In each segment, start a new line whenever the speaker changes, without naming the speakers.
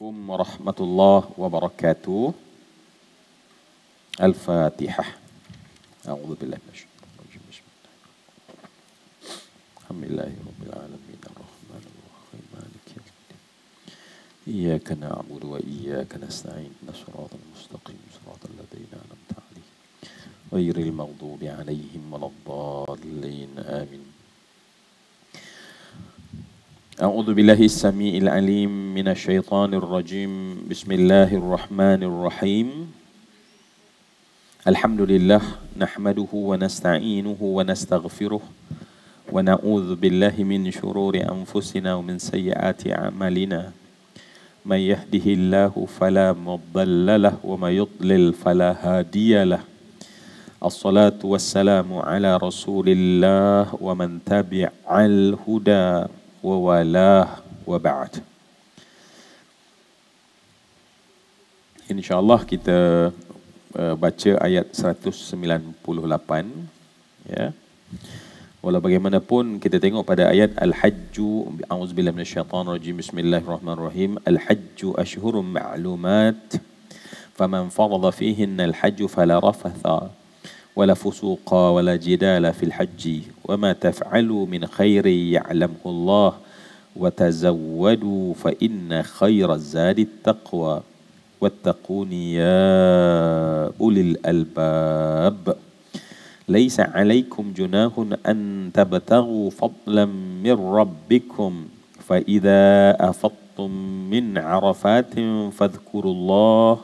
عليكم ورحمة الله وبركاته الفاتحة أعوذ بالله من الشيطان الرجيم بسم الله الحمد لله رب العالمين الرحمن الرحيم مالك يوم الدين إياك نعبد وإياك نستعين الصراط المستقيم صراط الذين أنعمت عليهم غير المغضوب عليهم ولا الضالين آمين أعوذ بالله السميع العليم من الشيطان الرجيم بسم الله الرحمن الرحيم الحمد لله نحمده ونستعينه ونستغفره ونعوذ بالله من شرور أنفسنا ومن سيئات أعمالنا من يهده الله فلا مضل له ومن يضلل فلا هادي له الصلاة والسلام على رسول الله ومن تبع الهدى wawalah wa ba'd. Insya-Allah kita uh, baca ayat 198 ya. Walau bagaimanapun kita tengok pada ayat Al-Hajju A'udzubillah minasyaitan rajim Bismillahirrahmanirrahim Al-Hajju ashurum ma'lumat Faman fadha fihinna al-hajju fala rafatha Wala fusuqa wala jidala fil-hajji Wama taf'alu min khairi ya'lamhu Allah وتزودوا فإن خير الزاد التقوى واتقون يا أولي الألباب ليس عليكم جناح أن تبتغوا فضلا من ربكم فإذا أفضتم من عرفات فاذكروا الله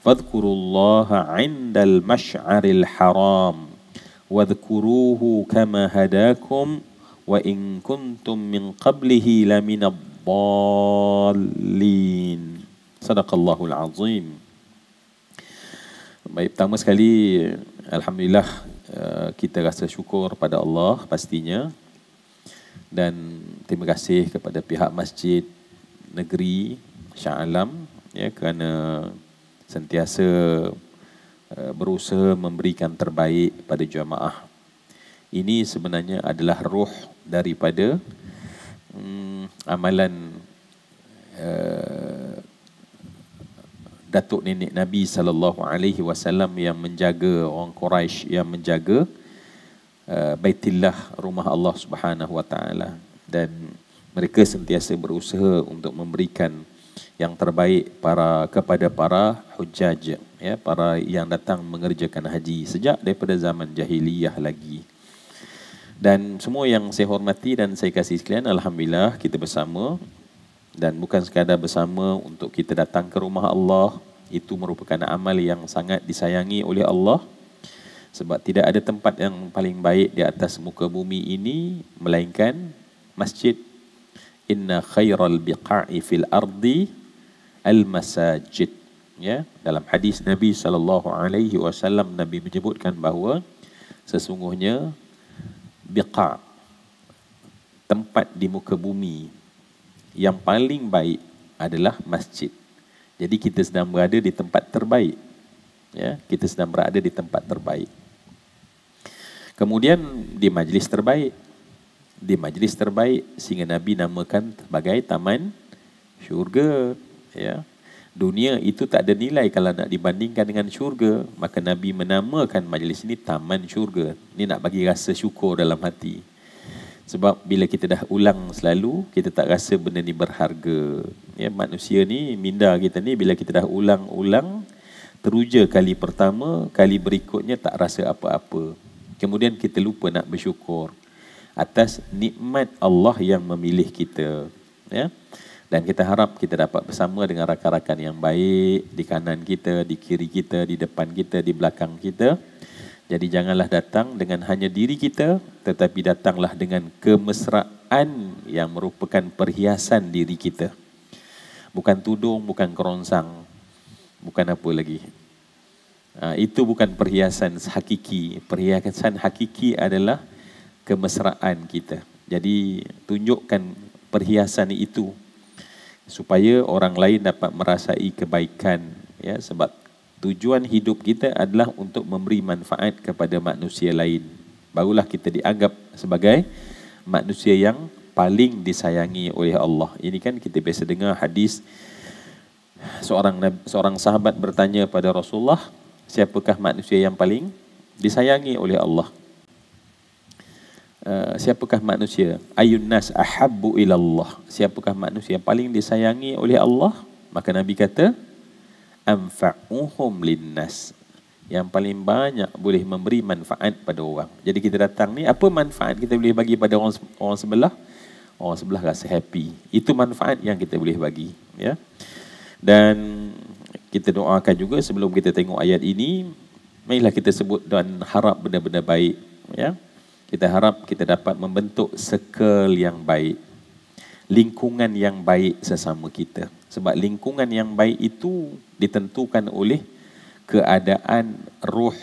فاذكروا الله عند المشعر الحرام واذكروه كما هداكم wa in kuntum min qablihi la min ad-dallin sadaqallahu al-azim baik pertama sekali alhamdulillah eh, kita rasa syukur pada Allah pastinya dan terima kasih kepada pihak masjid negeri Shah Alam ya kerana sentiasa eh, berusaha memberikan terbaik pada jemaah ini sebenarnya adalah ruh daripada um, amalan uh, datuk nenek Nabi sallallahu alaihi wasallam yang menjaga orang Quraisy yang menjaga uh, eh, Baitillah rumah Allah Subhanahu wa taala dan mereka sentiasa berusaha untuk memberikan yang terbaik para kepada para hujjaj ya para yang datang mengerjakan haji sejak daripada zaman jahiliyah lagi dan semua yang saya hormati dan saya kasih sekalian alhamdulillah kita bersama dan bukan sekadar bersama untuk kita datang ke rumah Allah itu merupakan amal yang sangat disayangi oleh Allah sebab tidak ada tempat yang paling baik di atas muka bumi ini melainkan masjid inna khairal biqa'i fil ardi al masajid ya dalam hadis Nabi saw, Nabi menyebutkan bahawa sesungguhnya biqa tempat di muka bumi yang paling baik adalah masjid. Jadi kita sedang berada di tempat terbaik. Ya, kita sedang berada di tempat terbaik. Kemudian di majlis terbaik di majlis terbaik sehingga Nabi namakan sebagai taman syurga ya dunia itu tak ada nilai kalau nak dibandingkan dengan syurga maka nabi menamakan majlis ini taman syurga ini nak bagi rasa syukur dalam hati sebab bila kita dah ulang selalu kita tak rasa benda ni berharga ya manusia ni minda kita ni bila kita dah ulang-ulang teruja kali pertama kali berikutnya tak rasa apa-apa kemudian kita lupa nak bersyukur atas nikmat Allah yang memilih kita ya dan kita harap kita dapat bersama dengan rakan-rakan yang baik di kanan kita, di kiri kita, di depan kita, di belakang kita. Jadi janganlah datang dengan hanya diri kita, tetapi datanglah dengan kemesraan yang merupakan perhiasan diri kita. Bukan tudung, bukan keronsang, bukan apa lagi. Ha, itu bukan perhiasan hakiki. Perhiasan hakiki adalah kemesraan kita. Jadi tunjukkan perhiasan itu supaya orang lain dapat merasai kebaikan ya sebab tujuan hidup kita adalah untuk memberi manfaat kepada manusia lain barulah kita dianggap sebagai manusia yang paling disayangi oleh Allah ini kan kita biasa dengar hadis seorang seorang sahabat bertanya pada Rasulullah siapakah manusia yang paling disayangi oleh Allah Eh, siapakah manusia? Ayun nas ahabbu ilallah. Siapakah manusia yang paling disayangi oleh Allah? Maka Nabi kata, anfa'uhum linnas. Yang paling banyak boleh memberi manfaat pada orang. Jadi kita datang ni, apa manfaat kita boleh bagi pada orang, orang sebelah? Orang sebelah rasa happy. Itu manfaat yang kita boleh bagi. Ya. Dan kita doakan juga sebelum kita tengok ayat ini, mainlah kita sebut dan harap benda-benda baik. Ya. Kita harap kita dapat membentuk circle yang baik. Lingkungan yang baik sesama kita. Sebab lingkungan yang baik itu ditentukan oleh keadaan ruh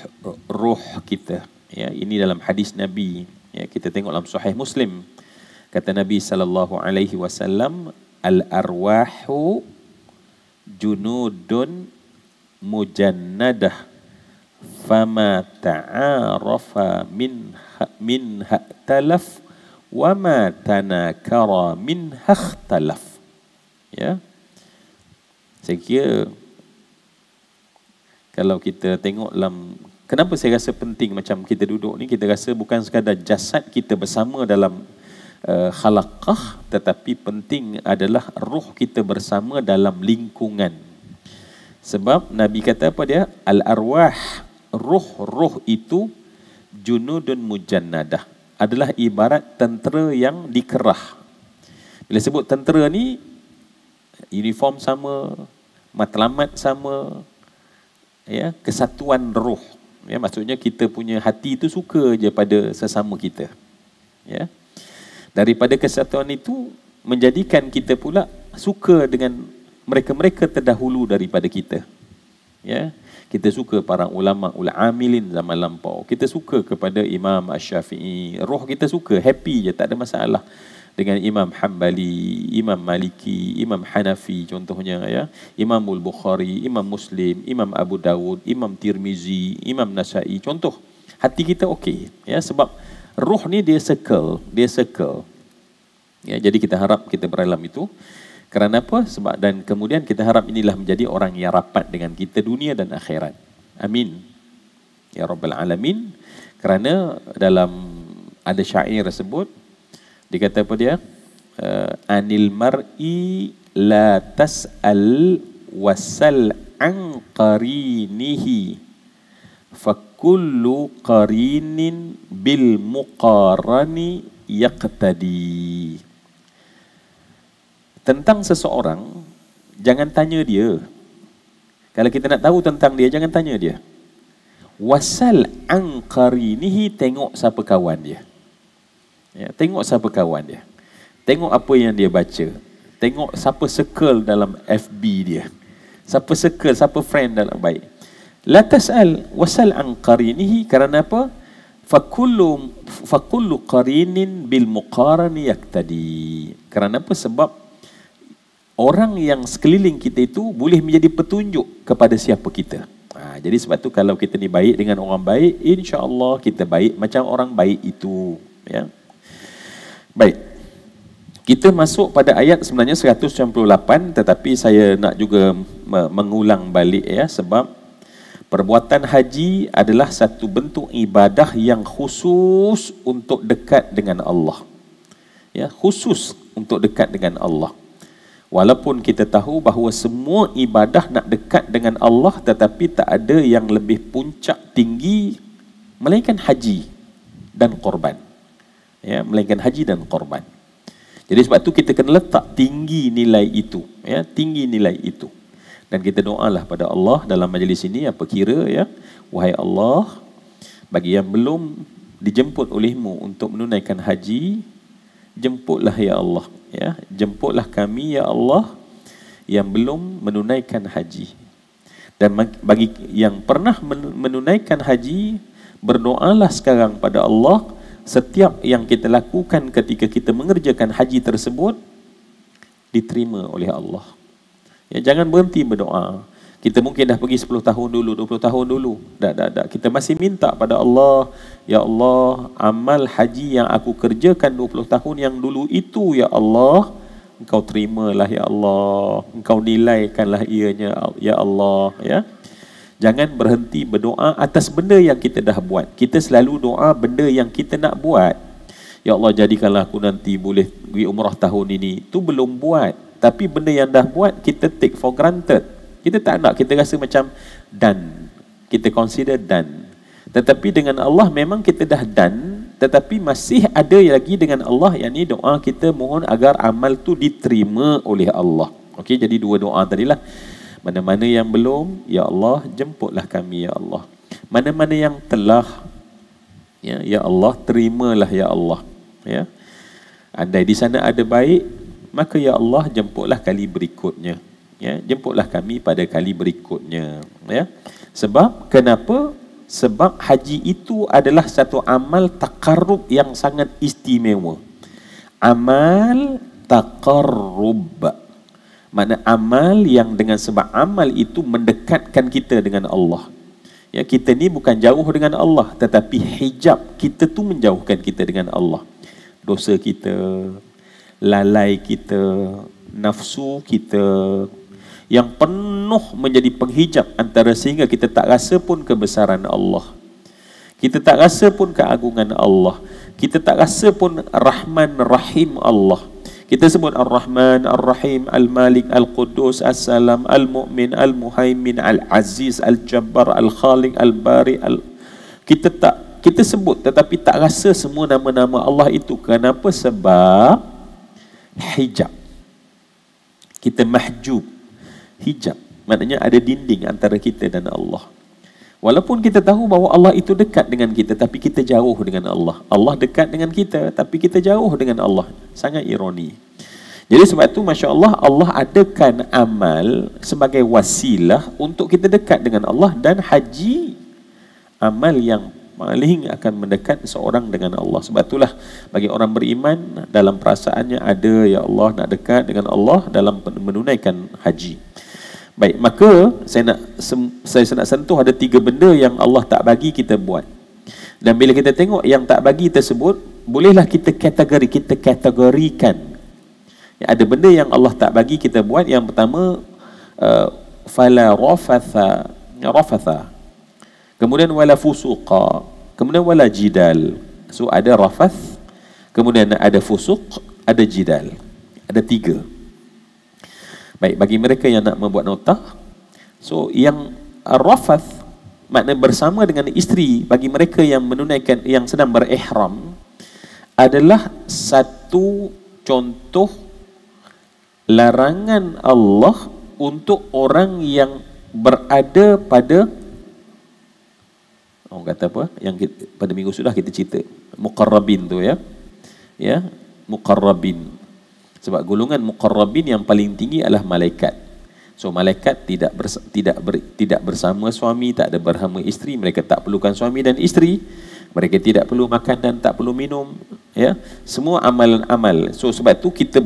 ruh kita. Ya, ini dalam hadis Nabi. Ya, kita tengok dalam Sahih Muslim. Kata Nabi sallallahu alaihi wasallam, "Al arwahu junudun mujannadah fama ta'arafa min منها ائتلف وما تناكر منها اختلف Ya, saya kalau kita tengok dalam kenapa saya rasa penting macam kita duduk ni kita rasa bukan sekadar jasad kita bersama dalam uh, khalaqah tetapi penting adalah ruh kita bersama dalam lingkungan sebab nabi kata apa dia al arwah ruh-ruh itu junudun mujannadah adalah ibarat tentera yang dikerah. Bila sebut tentera ni uniform sama, matlamat sama, ya, kesatuan roh. Ya, maksudnya kita punya hati itu suka je pada sesama kita. Ya. Daripada kesatuan itu menjadikan kita pula suka dengan mereka-mereka terdahulu daripada kita. Ya, kita suka para ulama ul-amilin zaman lampau. Kita suka kepada Imam Ash-Syafi'i. Roh kita suka, happy je, tak ada masalah dengan Imam Hanbali, Imam Maliki, Imam Hanafi contohnya ya, Imam Al-Bukhari, Imam Muslim, Imam Abu Dawud, Imam Tirmizi, Imam Nasai contoh. Hati kita okey ya sebab roh ni dia circle, dia circle. Ya jadi kita harap kita berilam itu. Kerana apa? Sebab dan kemudian kita harap inilah menjadi orang yang rapat dengan kita dunia dan akhirat. Amin. Ya Rabbal Alamin. Kerana dalam ada syair tersebut, dikata apa dia? Eh, Anil mar'i la tas'al wasal an qarinihi fakullu qarinin bil muqarani yaqtadi. Yaqtadi tentang seseorang jangan tanya dia kalau kita nak tahu tentang dia jangan tanya dia wasal anqarinihi tengok siapa kawan dia ya tengok siapa kawan dia tengok apa yang dia baca tengok siapa circle dalam FB dia siapa circle siapa friend dalam baik la tasal wasal anqarinihi kerana apa fakullu fakullu qarinin bil muqarani yaktadi kerana apa sebab orang yang sekeliling kita itu boleh menjadi petunjuk kepada siapa kita. Ha, jadi sebab tu kalau kita ni baik dengan orang baik, insya-Allah kita baik macam orang baik itu, ya. Baik. Kita masuk pada ayat sebenarnya 198 tetapi saya nak juga mengulang balik ya sebab perbuatan haji adalah satu bentuk ibadah yang khusus untuk dekat dengan Allah. Ya, khusus untuk dekat dengan Allah. Walaupun kita tahu bahawa semua ibadah nak dekat dengan Allah tetapi tak ada yang lebih puncak tinggi melainkan haji dan korban. Ya, melainkan haji dan korban. Jadi sebab tu kita kena letak tinggi nilai itu. Ya, tinggi nilai itu. Dan kita doalah pada Allah dalam majlis ini apa kira ya. Wahai Allah, bagi yang belum dijemput olehmu untuk menunaikan haji, jemputlah ya Allah ya jemputlah kami ya Allah yang belum menunaikan haji dan bagi yang pernah menunaikan haji berdoalah sekarang pada Allah setiap yang kita lakukan ketika kita mengerjakan haji tersebut diterima oleh Allah ya jangan berhenti berdoa kita mungkin dah pergi 10 tahun dulu, 20 tahun dulu. Tak, tak, tak. Kita masih minta pada Allah, Ya Allah, amal haji yang aku kerjakan 20 tahun yang dulu itu, Ya Allah, engkau terimalah, Ya Allah. Engkau nilaikanlah ianya, Ya Allah. Ya. Jangan berhenti berdoa atas benda yang kita dah buat. Kita selalu doa benda yang kita nak buat. Ya Allah, jadikanlah aku nanti boleh pergi umrah tahun ini. Itu belum buat. Tapi benda yang dah buat, kita take for granted. Kita tak nak, kita rasa macam done. Kita consider done. Tetapi dengan Allah memang kita dah done, tetapi masih ada lagi dengan Allah yang ini doa kita mohon agar amal tu diterima oleh Allah. Okey, jadi dua doa tadilah. Mana-mana yang belum, ya Allah, jemputlah kami ya Allah. Mana-mana yang telah ya ya Allah, terimalah ya Allah. Ya. Andai di sana ada baik, maka ya Allah jemputlah kali berikutnya ya jemputlah kami pada kali berikutnya ya sebab kenapa sebab haji itu adalah satu amal taqarrub yang sangat istimewa amal taqarrub mana amal yang dengan sebab amal itu mendekatkan kita dengan Allah ya kita ni bukan jauh dengan Allah tetapi hijab kita tu menjauhkan kita dengan Allah dosa kita lalai kita nafsu kita yang penuh menjadi penghijab antara sehingga kita tak rasa pun kebesaran Allah. Kita tak rasa pun keagungan Allah. Kita tak rasa pun Rahman Rahim Allah. Kita sebut Ar-Rahman, Ar-Rahim, Al-Malik, Al-Qudus, As-Salam, Al-Mu'min, Al-Muhaimin, Al-Aziz, Al-Jabbar, Al-Khaliq, Al-Bari. Al kita tak kita sebut tetapi tak rasa semua nama-nama Allah itu. Kenapa? Sebab hijab. Kita mahjub hijab. Maknanya ada dinding antara kita dan Allah. Walaupun kita tahu bahawa Allah itu dekat dengan kita tapi kita jauh dengan Allah. Allah dekat dengan kita tapi kita jauh dengan Allah. Sangat ironi. Jadi sebab itu Masya Allah Allah adakan amal sebagai wasilah untuk kita dekat dengan Allah dan haji amal yang paling akan mendekat seorang dengan Allah. Sebab itulah bagi orang beriman dalam perasaannya ada ya Allah nak dekat dengan Allah dalam menunaikan haji. Baik, maka saya nak saya nak sentuh ada tiga benda yang Allah tak bagi kita buat. Dan bila kita tengok yang tak bagi tersebut, bolehlah kita kategori kita kategorikan. Ya, ada benda yang Allah tak bagi kita buat. Yang pertama uh, fala rafatha, rafatha. Kemudian wala fusuqa. Kemudian wala jidal. So ada rafath, kemudian ada fusuq, ada jidal. Ada tiga. Baik, bagi mereka yang nak membuat nota. So, yang rafath makna bersama dengan isteri bagi mereka yang menunaikan yang sedang berihram adalah satu contoh larangan Allah untuk orang yang berada pada oh kata apa yang kita, pada minggu sudah kita cerita muqarrabin tu ya ya muqarrabin sebab golongan muqarrabin yang paling tinggi adalah malaikat. So malaikat tidak bers- tidak ber- tidak bersama suami, tak ada bersama isteri, mereka tak perlukan suami dan isteri. Mereka tidak perlu makan dan tak perlu minum, ya. Semua amalan-amal. So sebab tu kita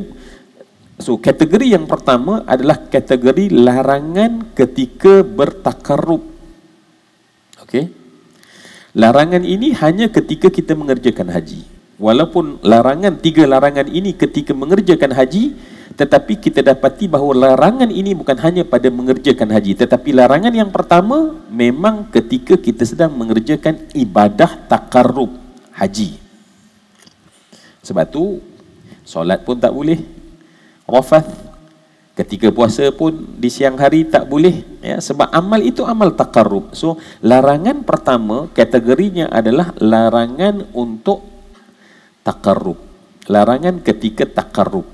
so kategori yang pertama adalah kategori larangan ketika bertakarrub. Okey. Larangan ini hanya ketika kita mengerjakan haji. Walaupun larangan tiga larangan ini ketika mengerjakan haji tetapi kita dapati bahawa larangan ini bukan hanya pada mengerjakan haji tetapi larangan yang pertama memang ketika kita sedang mengerjakan ibadah takarub haji. Sebab tu solat pun tak boleh. Rafath ketika puasa pun di siang hari tak boleh ya sebab amal itu amal takarub. So larangan pertama kategorinya adalah larangan untuk takarrub. Larangan ketika takarrub.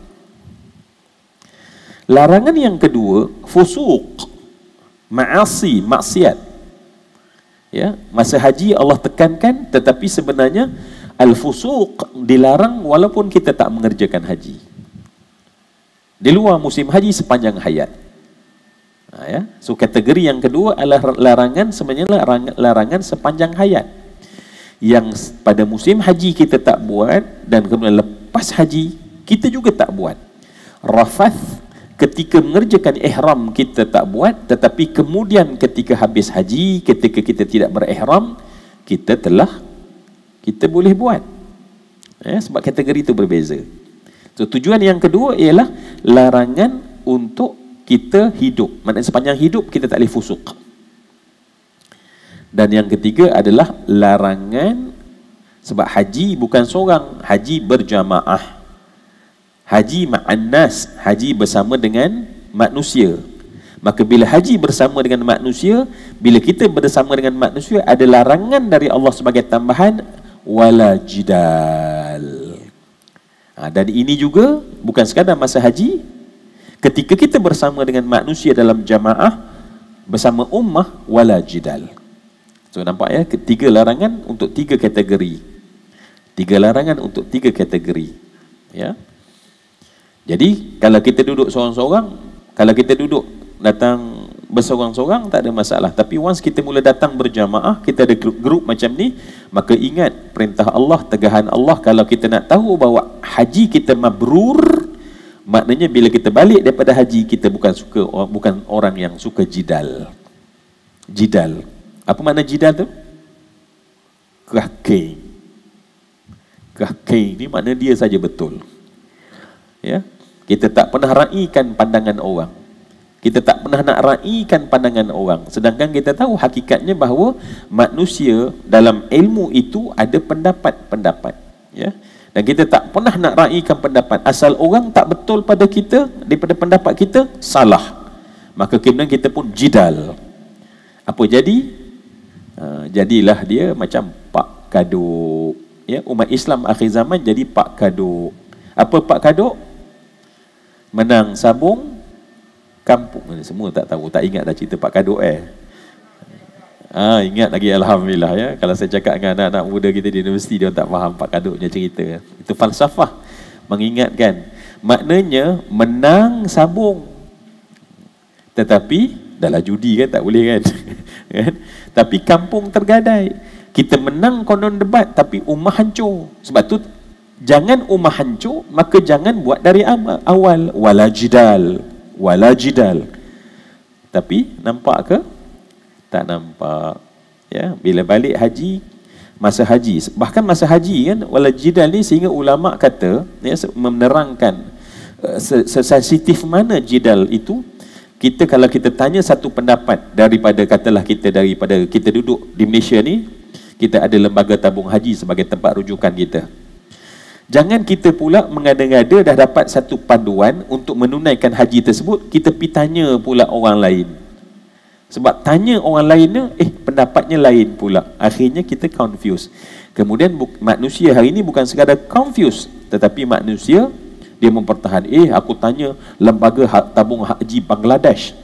Larangan yang kedua, fusuq. Ma'asi, maksiat. Ya, masa haji Allah tekankan tetapi sebenarnya al-fusuq dilarang walaupun kita tak mengerjakan haji. Di luar musim haji sepanjang hayat. Ha, ya. So kategori yang kedua adalah larangan sebenarnya larangan, larangan sepanjang hayat yang pada musim haji kita tak buat dan kemudian lepas haji kita juga tak buat. Rafath ketika mengerjakan ihram kita tak buat tetapi kemudian ketika habis haji ketika kita tidak berihram kita telah kita boleh buat. Eh, sebab kategori itu berbeza. So, tujuan yang kedua ialah larangan untuk kita hidup. Maksudnya sepanjang hidup kita tak boleh fusuk. Dan yang ketiga adalah larangan sebab haji bukan seorang, haji berjamaah. Haji ma'annas, haji bersama dengan manusia. Maka bila haji bersama dengan manusia, bila kita bersama dengan manusia ada larangan dari Allah sebagai tambahan wala jidal. Ha, dan ini juga bukan sekadar masa haji. Ketika kita bersama dengan manusia dalam jamaah bersama ummah wala jidal. So nampak ya ketiga larangan untuk tiga kategori. Tiga larangan untuk tiga kategori. Ya. Jadi kalau kita duduk seorang-seorang, kalau kita duduk datang bersorang-sorang tak ada masalah. Tapi once kita mula datang berjamaah, kita ada grup, macam ni, maka ingat perintah Allah, tegahan Allah kalau kita nak tahu bahawa haji kita mabrur, maknanya bila kita balik daripada haji kita bukan suka bukan orang yang suka jidal. Jidal. Apa makna jidal tu? Kakek, kakek ni makna dia saja betul. Ya. Kita tak pernah raikan pandangan orang. Kita tak pernah nak raikan pandangan orang. Sedangkan kita tahu hakikatnya bahawa manusia dalam ilmu itu ada pendapat-pendapat. Ya. Dan kita tak pernah nak raikan pendapat. Asal orang tak betul pada kita, daripada pendapat kita, salah. Maka kemudian kita pun jidal. Apa jadi? Eh, jadilah dia macam pak kaduk ya umat Islam akhir zaman jadi pak kaduk apa pak kaduk menang sabung kampung semua tak tahu tak ingat dah cerita pak kaduk eh ha, ingat lagi alhamdulillah ya kalau saya cakap dengan anak-anak muda kita di universiti dia tak faham pak kaduk punya cerita itu falsafah mengingatkan maknanya menang sabung tetapi dalam judi kan tak boleh kan kan? Tapi kampung tergadai. Kita menang konon debat tapi rumah hancur. Sebab tu jangan rumah hancur maka jangan buat dari awal wala jidal wala jidal. Tapi nampak ke? Tak nampak. Ya, bila balik haji masa haji bahkan masa haji kan wala jidal ni sehingga ulama kata ya menerangkan eh, sensitif mana jidal itu kita kalau kita tanya satu pendapat daripada katalah kita daripada kita duduk di Malaysia ni kita ada lembaga tabung haji sebagai tempat rujukan kita jangan kita pula mengada-ngada dah dapat satu panduan untuk menunaikan haji tersebut kita pi tanya pula orang lain sebab tanya orang lain ni eh pendapatnya lain pula akhirnya kita confused. kemudian manusia hari ini bukan sekadar confused tetapi manusia dia mempertahan eh aku tanya lembaga ha-, tabung haji Bangladesh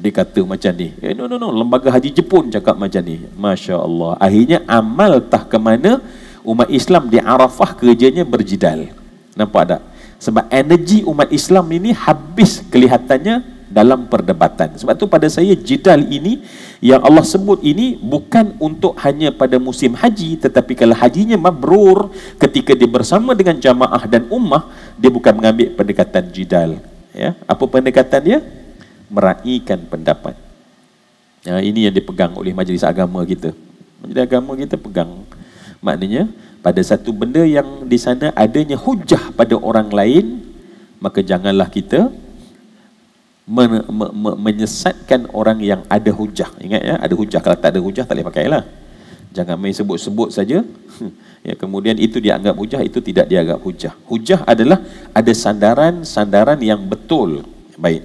dia kata macam ni eh, no no no lembaga haji Jepun cakap macam ni Masya Allah akhirnya amal tah ke mana umat Islam di Arafah kerjanya berjidal nampak tak sebab energi umat Islam ini habis kelihatannya dalam perdebatan. Sebab tu pada saya jidal ini yang Allah sebut ini bukan untuk hanya pada musim haji tetapi kalau hajinya mabrur ketika dia bersama dengan jamaah dan ummah dia bukan mengambil pendekatan jidal. Ya, apa pendekatan dia? Meraihkan pendapat. Ya, ini yang dipegang oleh majlis agama kita. Majlis agama kita pegang maknanya pada satu benda yang di sana adanya hujah pada orang lain maka janganlah kita men, me, me, menyesatkan orang yang ada hujah. Ingat ya, ada hujah. Kalau tak ada hujah, tak boleh lah Jangan main sebut-sebut saja. Ya, kemudian itu dianggap hujah, itu tidak dianggap hujah. Hujah adalah ada sandaran-sandaran yang betul. Baik.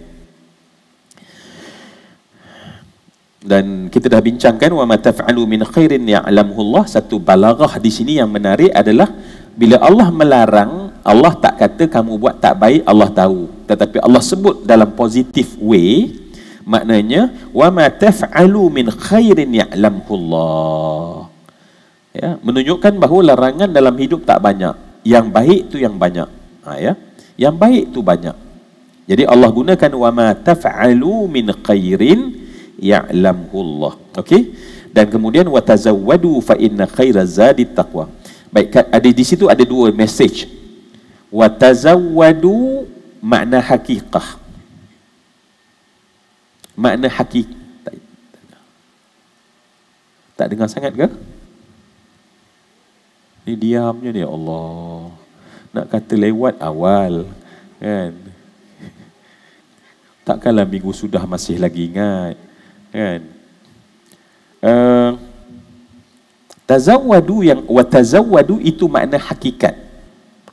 Dan kita dah bincangkan wa ma taf'alu min khairin ya'lamuhullah. Satu balaghah di sini yang menarik adalah bila Allah melarang Allah tak kata kamu buat tak baik Allah tahu tetapi Allah sebut dalam positif way maknanya wa ma taf'alu min khairin ya'lamhu Allah ya menunjukkan bahawa larangan dalam hidup tak banyak yang baik tu yang banyak ha, ya yang baik tu banyak jadi Allah gunakan wa ma taf'alu min khairin ya'lamhu Allah okey dan kemudian wa tazawwadu fa inna khairaz zadi taqwa baik ada di situ ada dua message wa tazawwadu makna hakikah makna hakik tak, tak dengar sangat ke ni diamnya ni Allah nak kata lewat awal kan takkanlah minggu sudah masih lagi ingat kan uh, tazawwadu yang wa tazawwadu itu makna hakikat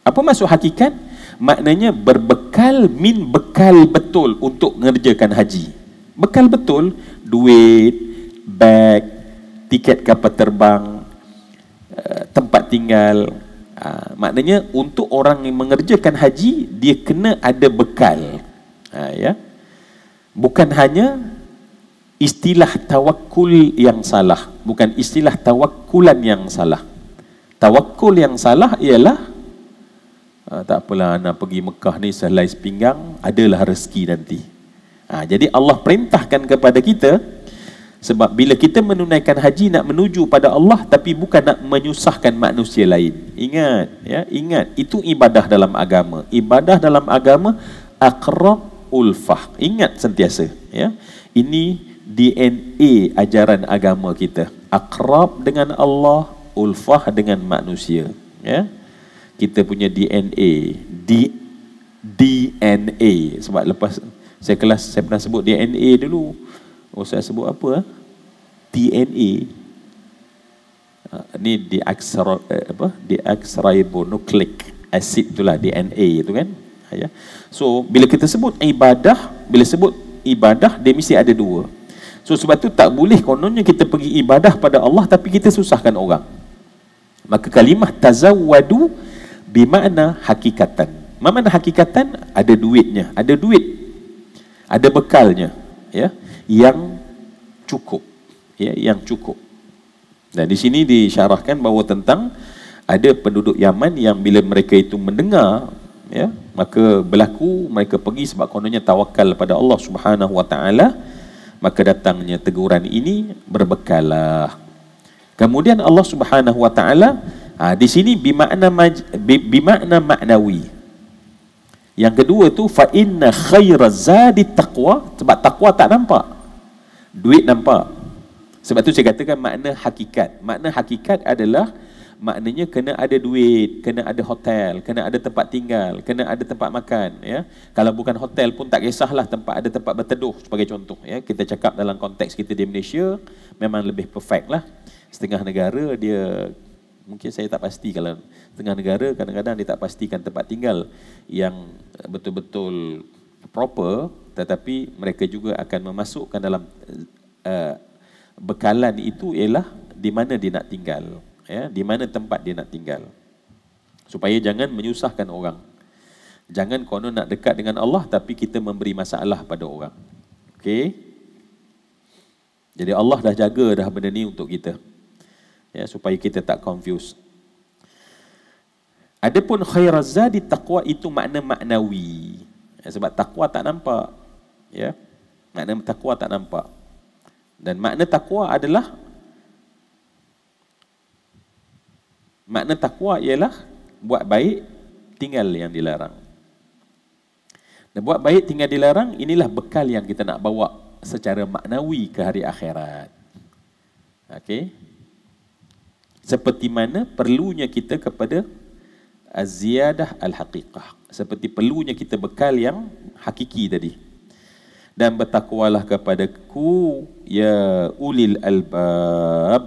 apa maksud hakikat? Maknanya berbekal min bekal betul untuk mengerjakan haji. Bekal betul, duit, beg, tiket kapal terbang, eh, tempat tinggal. Ah, maknanya untuk orang yang mengerjakan haji, dia kena ada bekal. Ah, ya, Bukan hanya istilah tawakul yang salah. Bukan istilah tawakulan yang salah. Tawakul yang salah ialah ha, tak apalah anak pergi Mekah ni sehelai sepinggang adalah rezeki nanti ha, jadi Allah perintahkan kepada kita sebab bila kita menunaikan haji nak menuju pada Allah tapi bukan nak menyusahkan manusia lain ingat ya ingat itu ibadah dalam agama ibadah dalam agama akrab ulfah ingat sentiasa ya ini DNA ajaran agama kita akrab dengan Allah ulfah dengan manusia ya yeah kita punya DNA D, DNA sebab lepas saya kelas saya pernah sebut DNA dulu oh saya sebut apa ah? DNA uh, ah, ni deoxyra, eh, apa? deoxyribonucleic asid itulah DNA itu kan ah, ya. so bila kita sebut ibadah bila sebut ibadah dia mesti ada dua so sebab tu tak boleh kononnya kita pergi ibadah pada Allah tapi kita susahkan orang maka kalimah tazawwadu bimana hakikatan. Mana hakikatan? Ada duitnya, ada duit. Ada bekalnya, ya, yang cukup. Ya, yang cukup. Dan di sini disyarahkan bahawa tentang ada penduduk Yaman yang bila mereka itu mendengar, ya, maka berlaku mereka pergi sebab kononnya tawakal pada Allah Subhanahu Wa maka datangnya teguran ini berbekallah. Kemudian Allah Subhanahu Wa Ha, di sini bimakna maj, bimakna maknawi. Yang kedua tu fa inna khaira zadi taqwa sebab taqwa tak nampak. Duit nampak. Sebab tu saya katakan makna hakikat. Makna hakikat adalah maknanya kena ada duit, kena ada hotel, kena ada tempat tinggal, kena ada tempat makan, ya. Kalau bukan hotel pun tak kisahlah tempat ada tempat berteduh sebagai contoh, ya. Kita cakap dalam konteks kita di Malaysia memang lebih perfect lah. Setengah negara dia mungkin saya tak pasti kalau tengah negara kadang-kadang dia tak pastikan tempat tinggal yang betul-betul proper tetapi mereka juga akan memasukkan dalam uh, bekalan itu ialah di mana dia nak tinggal ya di mana tempat dia nak tinggal supaya jangan menyusahkan orang jangan konon nak dekat dengan Allah tapi kita memberi masalah pada orang okey jadi Allah dah jaga dah benda ni untuk kita ya, supaya kita tak confuse. Adapun khairaz zadi takwa itu makna maknawi. Ya, sebab takwa tak nampak. Ya. Makna takwa tak nampak. Dan makna takwa adalah makna takwa ialah buat baik tinggal yang dilarang. Dan buat baik tinggal dilarang inilah bekal yang kita nak bawa secara maknawi ke hari akhirat. Okey seperti mana perlunya kita kepada ziyadah al-haqiqah seperti perlunya kita bekal yang hakiki tadi dan bertakwalah kepadaku ya ulil albab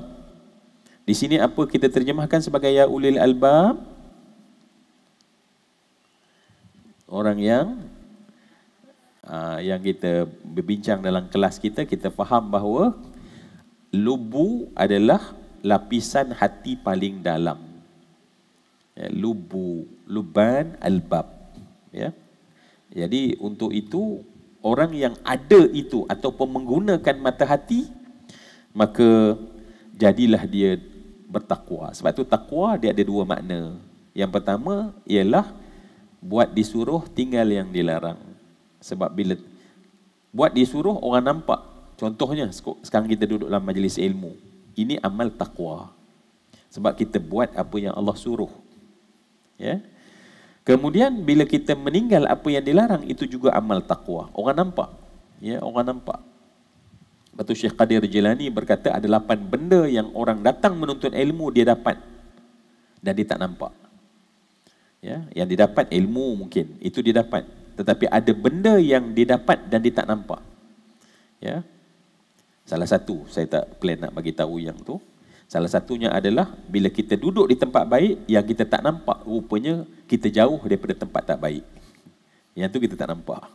di sini apa kita terjemahkan sebagai ya ulil albab orang yang ah, yang kita berbincang dalam kelas kita kita faham bahawa lubu adalah lapisan hati paling dalam. Ya, lubu, luban albab. Ya. Jadi untuk itu orang yang ada itu atau menggunakan mata hati maka jadilah dia bertakwa. Sebab itu takwa dia ada dua makna. Yang pertama ialah buat disuruh tinggal yang dilarang. Sebab bila buat disuruh orang nampak. Contohnya sekarang kita duduk dalam majlis ilmu. Ini amal takwa. Sebab kita buat apa yang Allah suruh. Ya. Kemudian bila kita meninggal apa yang dilarang itu juga amal takwa. Orang nampak. Ya, orang nampak. Batu Syekh Qadir Jilani berkata ada lapan benda yang orang datang menuntut ilmu dia dapat dan dia tak nampak. Ya, yang dia dapat ilmu mungkin itu dia dapat tetapi ada benda yang dia dapat dan dia tak nampak. Ya, Salah satu saya tak plan nak bagi tahu yang tu. Salah satunya adalah bila kita duduk di tempat baik yang kita tak nampak rupanya kita jauh daripada tempat tak baik. Yang tu kita tak nampak.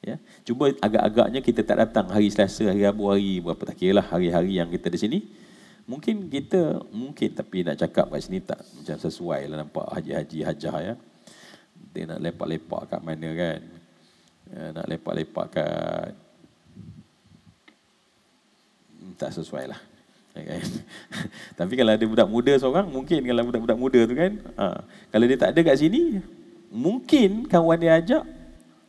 Ya. Cuba agak-agaknya kita tak datang hari Selasa, hari Rabu, hari berapa tak kira lah hari-hari yang kita di sini. Mungkin kita, mungkin tapi nak cakap kat sini tak macam sesuai lah nampak haji-haji hajah ya. Dia nak lepak-lepak kat mana kan. Ya, nak lepak-lepak kat tak sesuai lah. Ya kan? Tapi kalau ada budak muda seorang, mungkin kalau budak-budak muda tu kan, ha, kalau dia tak ada kat sini, mungkin kawan dia ajak,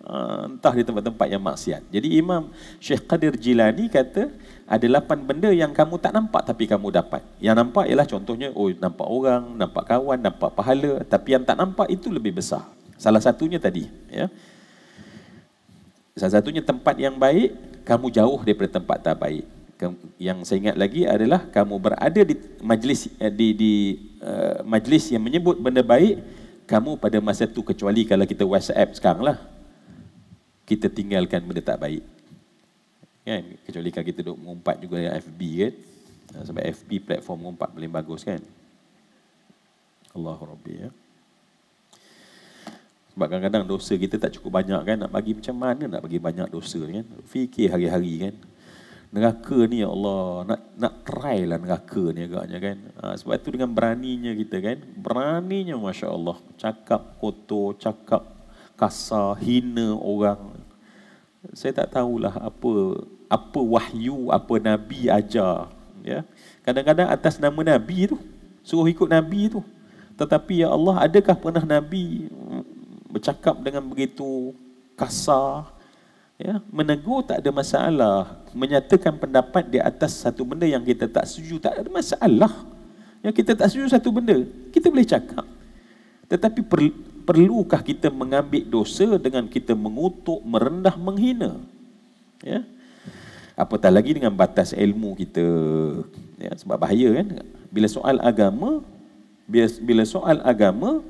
ha, entah di tempat-tempat yang maksiat. Jadi Imam Syekh Qadir Jilani kata, ada lapan benda yang kamu tak nampak tapi kamu dapat. Yang nampak ialah contohnya, oh nampak orang, nampak kawan, nampak pahala. Tapi yang tak nampak itu lebih besar. Salah satunya tadi. Ya. Salah satunya tempat yang baik, kamu jauh daripada tempat tak baik yang saya ingat lagi adalah kamu berada di majlis eh, di, di uh, majlis yang menyebut benda baik kamu pada masa tu kecuali kalau kita WhatsApp sekarang lah kita tinggalkan benda tak baik kan kecuali kalau kita duk mengumpat juga dengan FB kan ah, sebab FB platform mengumpat paling bagus kan Allahu Rabbi ya sebab kadang-kadang dosa kita tak cukup banyak kan nak bagi macam mana nak bagi banyak dosa kan fikir hari-hari kan neraka ni ya Allah nak nak try lah neraka ni agaknya kan ha, sebab tu dengan beraninya kita kan beraninya masya Allah cakap kotor cakap kasar hina orang saya tak tahulah apa apa wahyu apa nabi ajar ya kadang-kadang atas nama nabi tu suruh ikut nabi tu tetapi ya Allah adakah pernah nabi mm, bercakap dengan begitu kasar ya menegur tak ada masalah menyatakan pendapat di atas satu benda yang kita tak setuju tak ada masalah ya kita tak setuju satu benda kita boleh cakap tetapi per, perlukah kita mengambil dosa dengan kita mengutuk merendah menghina ya apatah lagi dengan batas ilmu kita ya sebab bahaya kan bila soal agama bila, bila soal agama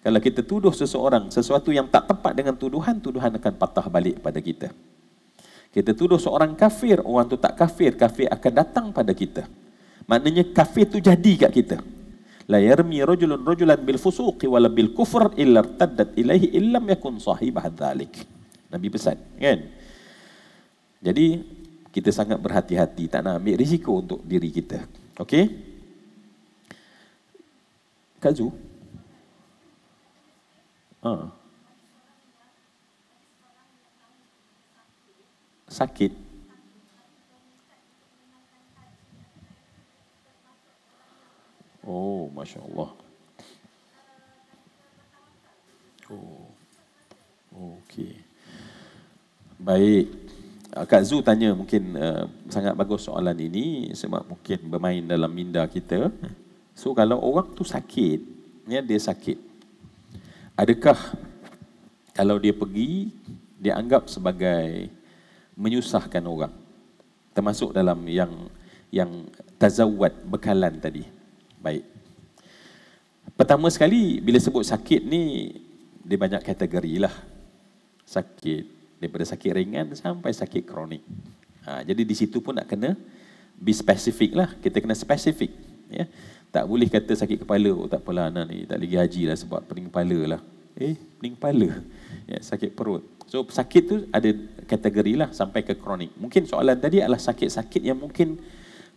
kalau kita tuduh seseorang sesuatu yang tak tepat dengan tuduhan, tuduhan akan patah balik pada kita. Kita tuduh seorang kafir, orang tu tak kafir, kafir akan datang pada kita. Maknanya kafir tu jadi kat kita. La yarmi rajulun rajulan bil fusuqi wala bil kufr illa tadat ilaihi illam yakun sahibah dhalik. Nabi pesan, kan? Jadi kita sangat berhati-hati tak nak ambil risiko untuk diri kita. Okey? Kazu, Ha. Sakit. Oh, masya Allah. Oh, okay. Baik. Ah, Kak Zu tanya mungkin uh, sangat bagus soalan ini sebab mungkin bermain dalam minda kita. So kalau orang tu sakit, ya dia sakit. Adakah kalau dia pergi dia anggap sebagai menyusahkan orang termasuk dalam yang yang tazawwud bekalan tadi. Baik. Pertama sekali bila sebut sakit ni dia banyak kategori lah. Sakit daripada sakit ringan sampai sakit kronik. Ha, jadi di situ pun nak kena be specific lah. Kita kena specific. Ya. Tak boleh kata sakit kepala, oh tak apalah anak ni tak lagi haji lah sebab pening kepala lah. Eh, pening kepala. Ya, sakit perut. So, sakit tu ada kategori lah sampai ke kronik. Mungkin soalan tadi adalah sakit-sakit yang mungkin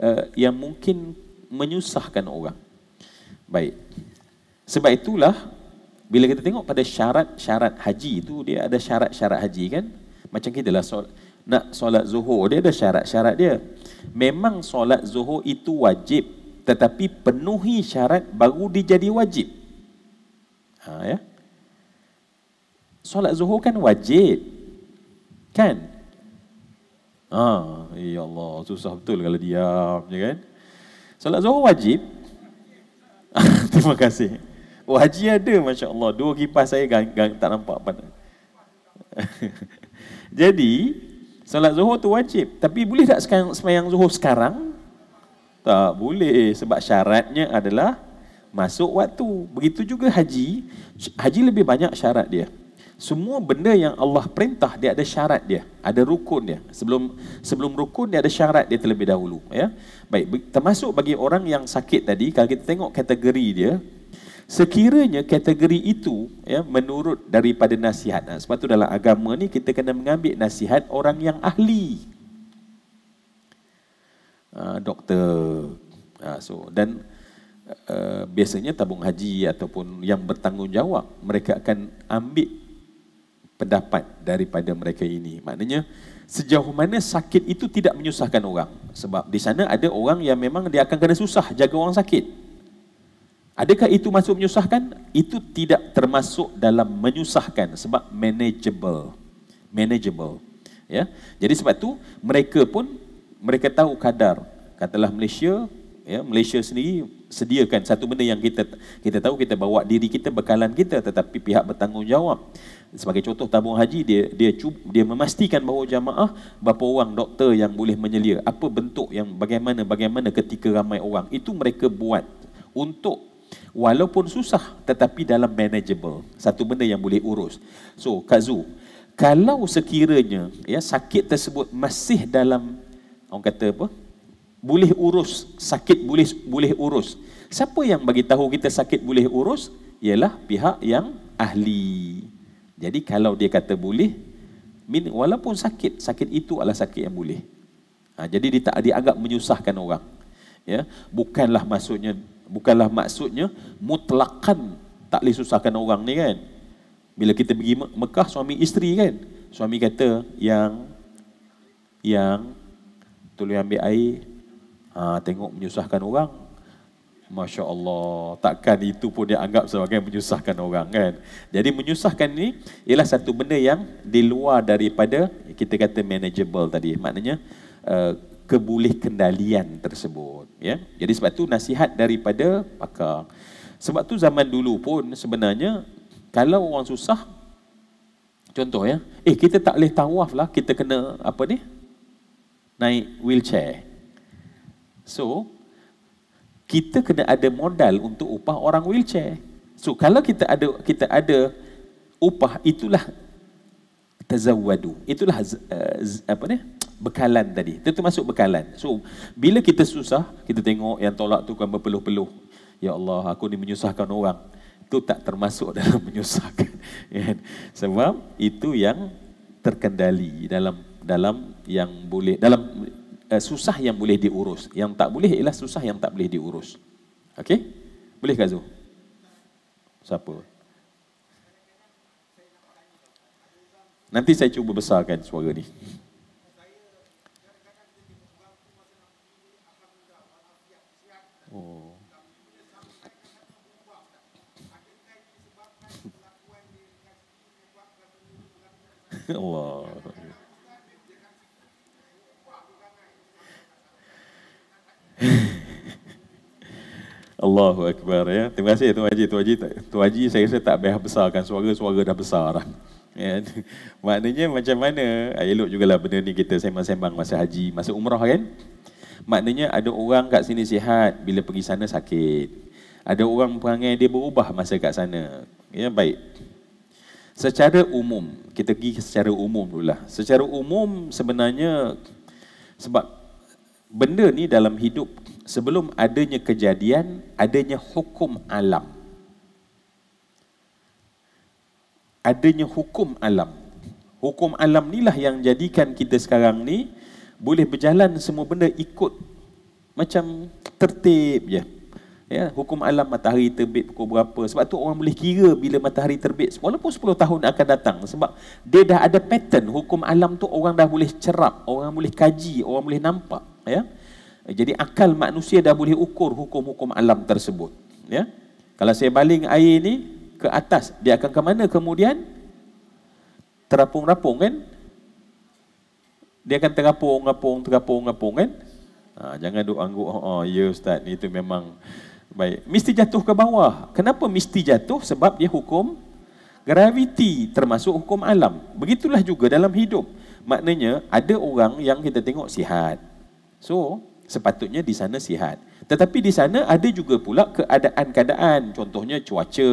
uh, yang mungkin menyusahkan orang. Baik. Sebab itulah bila kita tengok pada syarat-syarat haji tu dia ada syarat-syarat haji kan? Macam kita lah sol- nak solat zuhur dia ada syarat-syarat dia. Memang solat zuhur itu wajib tetapi penuhi syarat baru dia jadi wajib. Ha, ya. Solat zuhur kan wajib. Kan? Ha, ya Allah, susah betul kalau diam je ya kan? Solat zuhur wajib. Terima kasih. Wajib ada, Masya Allah. Dua kipas saya gang, gang, tak nampak. Jadi, solat zuhur tu wajib. Tapi boleh tak sekarang, semayang zuhur sekarang? Tak boleh sebab syaratnya adalah masuk waktu. Begitu juga haji. Haji lebih banyak syarat dia. Semua benda yang Allah perintah dia ada syarat dia, ada rukun dia. Sebelum sebelum rukun dia ada syarat dia terlebih dahulu, ya. Baik, termasuk bagi orang yang sakit tadi, kalau kita tengok kategori dia, sekiranya kategori itu ya menurut daripada nasihat. Nah, sebab tu dalam agama ni kita kena mengambil nasihat orang yang ahli. Uh, doktor. Uh, so dan uh, biasanya tabung haji ataupun yang bertanggungjawab mereka akan ambil pendapat daripada mereka ini. Maknanya sejauh mana sakit itu tidak menyusahkan orang sebab di sana ada orang yang memang dia akan kena susah jaga orang sakit. Adakah itu masuk menyusahkan? Itu tidak termasuk dalam menyusahkan sebab manageable. Manageable. Ya. Jadi sebab tu mereka pun mereka tahu kadar katalah Malaysia ya Malaysia sendiri sediakan satu benda yang kita kita tahu kita bawa diri kita bekalan kita tetapi pihak bertanggungjawab sebagai contoh tabung haji dia dia dia memastikan bahawa jamaah berapa orang doktor yang boleh menyelia apa bentuk yang bagaimana bagaimana ketika ramai orang itu mereka buat untuk walaupun susah tetapi dalam manageable satu benda yang boleh urus so kazu kalau sekiranya ya sakit tersebut masih dalam orang kata apa? Boleh urus sakit boleh boleh urus. Siapa yang bagi tahu kita sakit boleh urus? Ialah pihak yang ahli. Jadi kalau dia kata boleh, min, walaupun sakit, sakit itu adalah sakit yang boleh. Ha, jadi dia tak dia agak menyusahkan orang. Ya, bukanlah maksudnya bukanlah maksudnya mutlakan tak boleh susahkan orang ni kan. Bila kita pergi Mekah suami isteri kan. Suami kata yang yang tolong ambil air. Ha, tengok menyusahkan orang. Masya Allah, takkan itu pun dia anggap sebagai menyusahkan orang kan. Jadi menyusahkan ini ialah satu benda yang di luar daripada kita kata manageable tadi. Maknanya uh, eh, keboleh kendalian tersebut. Ya? Jadi sebab tu nasihat daripada pakar. Sebab tu zaman dulu pun sebenarnya kalau orang susah, contoh ya, eh kita tak boleh tawaf lah, kita kena apa ni, naik wheelchair. So, kita kena ada modal untuk upah orang wheelchair. So, kalau kita ada kita ada upah itulah tazawwadu. Itulah uh, apa ni? bekalan tadi. Itu masuk bekalan. So, bila kita susah, kita tengok yang tolak tu kan berpeluh-peluh. Ya Allah, aku ni menyusahkan orang. Itu tak termasuk dalam menyusahkan. Kan? Sebab itu yang terkendali dalam dalam yang boleh dalam uh, susah yang boleh diurus. Yang tak boleh ialah susah yang tak boleh diurus. Okey? Boleh ke Zul? Siapa? Nanti saya cuba besarkan suara ni. Oh. Allah. Allahu Akbar ya. Terima kasih Tuan Haji. Tuan Haji, Tuan Haji saya rasa tak payah besarkan suara, suara dah besar dah. Ya. Maknanya macam mana, ah, elok lah benda ni kita sembang-sembang masa haji, masa umrah kan. Maknanya ada orang kat sini sihat, bila pergi sana sakit. Ada orang perangai dia berubah masa kat sana. Ya, baik. Secara umum, kita pergi secara umum dulu lah. Secara umum sebenarnya, sebab benda ni dalam hidup sebelum adanya kejadian adanya hukum alam adanya hukum alam hukum alam inilah yang jadikan kita sekarang ni boleh berjalan semua benda ikut macam tertib je ya ya hukum alam matahari terbit pukul berapa sebab tu orang boleh kira bila matahari terbit walaupun 10 tahun akan datang sebab dia dah ada pattern hukum alam tu orang dah boleh cerap orang boleh kaji orang boleh nampak ya jadi akal manusia dah boleh ukur hukum-hukum alam tersebut ya kalau saya baling air ni ke atas dia akan ke mana kemudian terapung-rapung kan dia akan terapung-rapung terapung-rapung kan ha, jangan duk angguk ha oh, ya ustaz ni tu memang Baik, mesti jatuh ke bawah. Kenapa mesti jatuh? Sebab dia hukum graviti termasuk hukum alam. Begitulah juga dalam hidup. Maknanya ada orang yang kita tengok sihat. So, sepatutnya di sana sihat. Tetapi di sana ada juga pula keadaan-keadaan. Contohnya cuaca.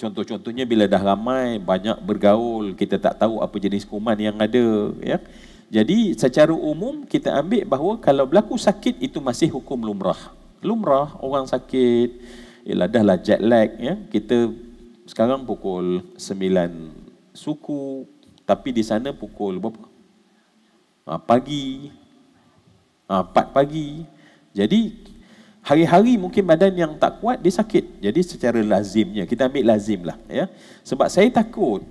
Contoh-contohnya bila dah ramai, banyak bergaul. Kita tak tahu apa jenis kuman yang ada. Ya? Jadi secara umum kita ambil bahawa kalau berlaku sakit itu masih hukum lumrah lumrah orang sakit ialah dah lah jet lag ya kita sekarang pukul 9 suku tapi di sana pukul berapa ha, pagi ha, ah, 4 pagi jadi Hari-hari mungkin badan yang tak kuat, dia sakit. Jadi secara lazimnya, kita ambil lazim lah. Ya. Sebab saya takut,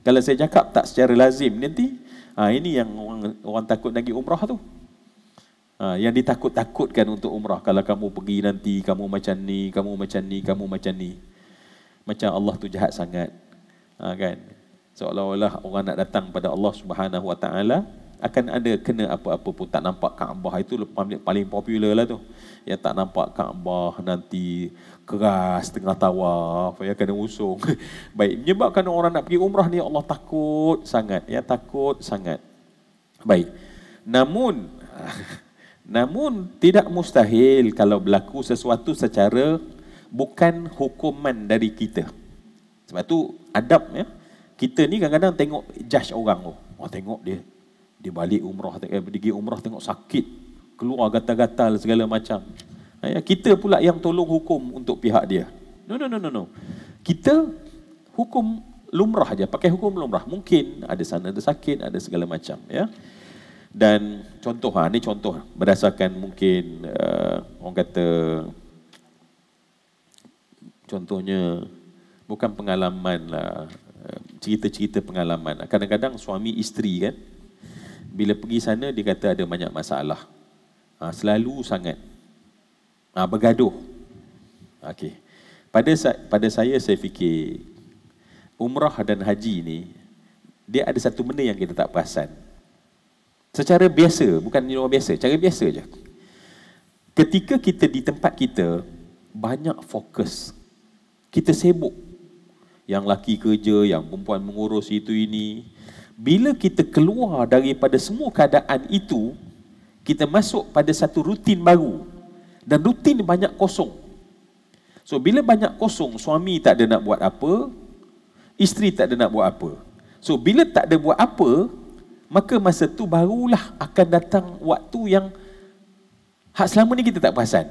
kalau saya cakap tak secara lazim nanti, ha, ini yang orang, orang takut lagi umrah tu. Ha, yang ditakut-takutkan untuk umrah kalau kamu pergi nanti kamu macam ni, kamu macam ni, kamu macam ni. Macam Allah tu jahat sangat. Ha, kan? Seolah-olah orang nak datang pada Allah Subhanahu Wa akan ada kena apa-apa pun tak nampak Kaabah ha, itu paling paling popular lah tu. Yang tak nampak Kaabah nanti keras tengah tawaf ya kena usung. Baik menyebabkan orang nak pergi umrah ni Allah takut sangat ya takut sangat. Baik. Namun Namun tidak mustahil kalau berlaku sesuatu secara bukan hukuman dari kita. Sebab tu adab ya. Kita ni kadang-kadang tengok judge orang tu. Oh tengok dia dia balik umrah eh, pergi umrah tengok sakit, keluar gatal-gatal segala macam. Ha, ya, kita pula yang tolong hukum untuk pihak dia. No no no no no. Kita hukum lumrah aja, pakai hukum lumrah. Mungkin ada sana ada sakit, ada segala macam ya dan contoh ha, ini contoh ha, berdasarkan mungkin uh, orang kata contohnya bukan pengalaman lah uh, cerita-cerita pengalaman lah. kadang-kadang suami isteri kan bila pergi sana dia kata ada banyak masalah ha, selalu sangat ha, bergaduh okey pada pada saya saya fikir umrah dan haji ni dia ada satu benda yang kita tak perasan Secara biasa, bukan di luar biasa, secara biasa saja. Ketika kita di tempat kita, banyak fokus. Kita sibuk. Yang laki kerja, yang perempuan mengurus itu ini. Bila kita keluar daripada semua keadaan itu, kita masuk pada satu rutin baru. Dan rutin banyak kosong. So, bila banyak kosong, suami tak ada nak buat apa, isteri tak ada nak buat apa. So, bila tak ada buat apa, maka masa tu barulah akan datang waktu yang hak selama ni kita tak perasan.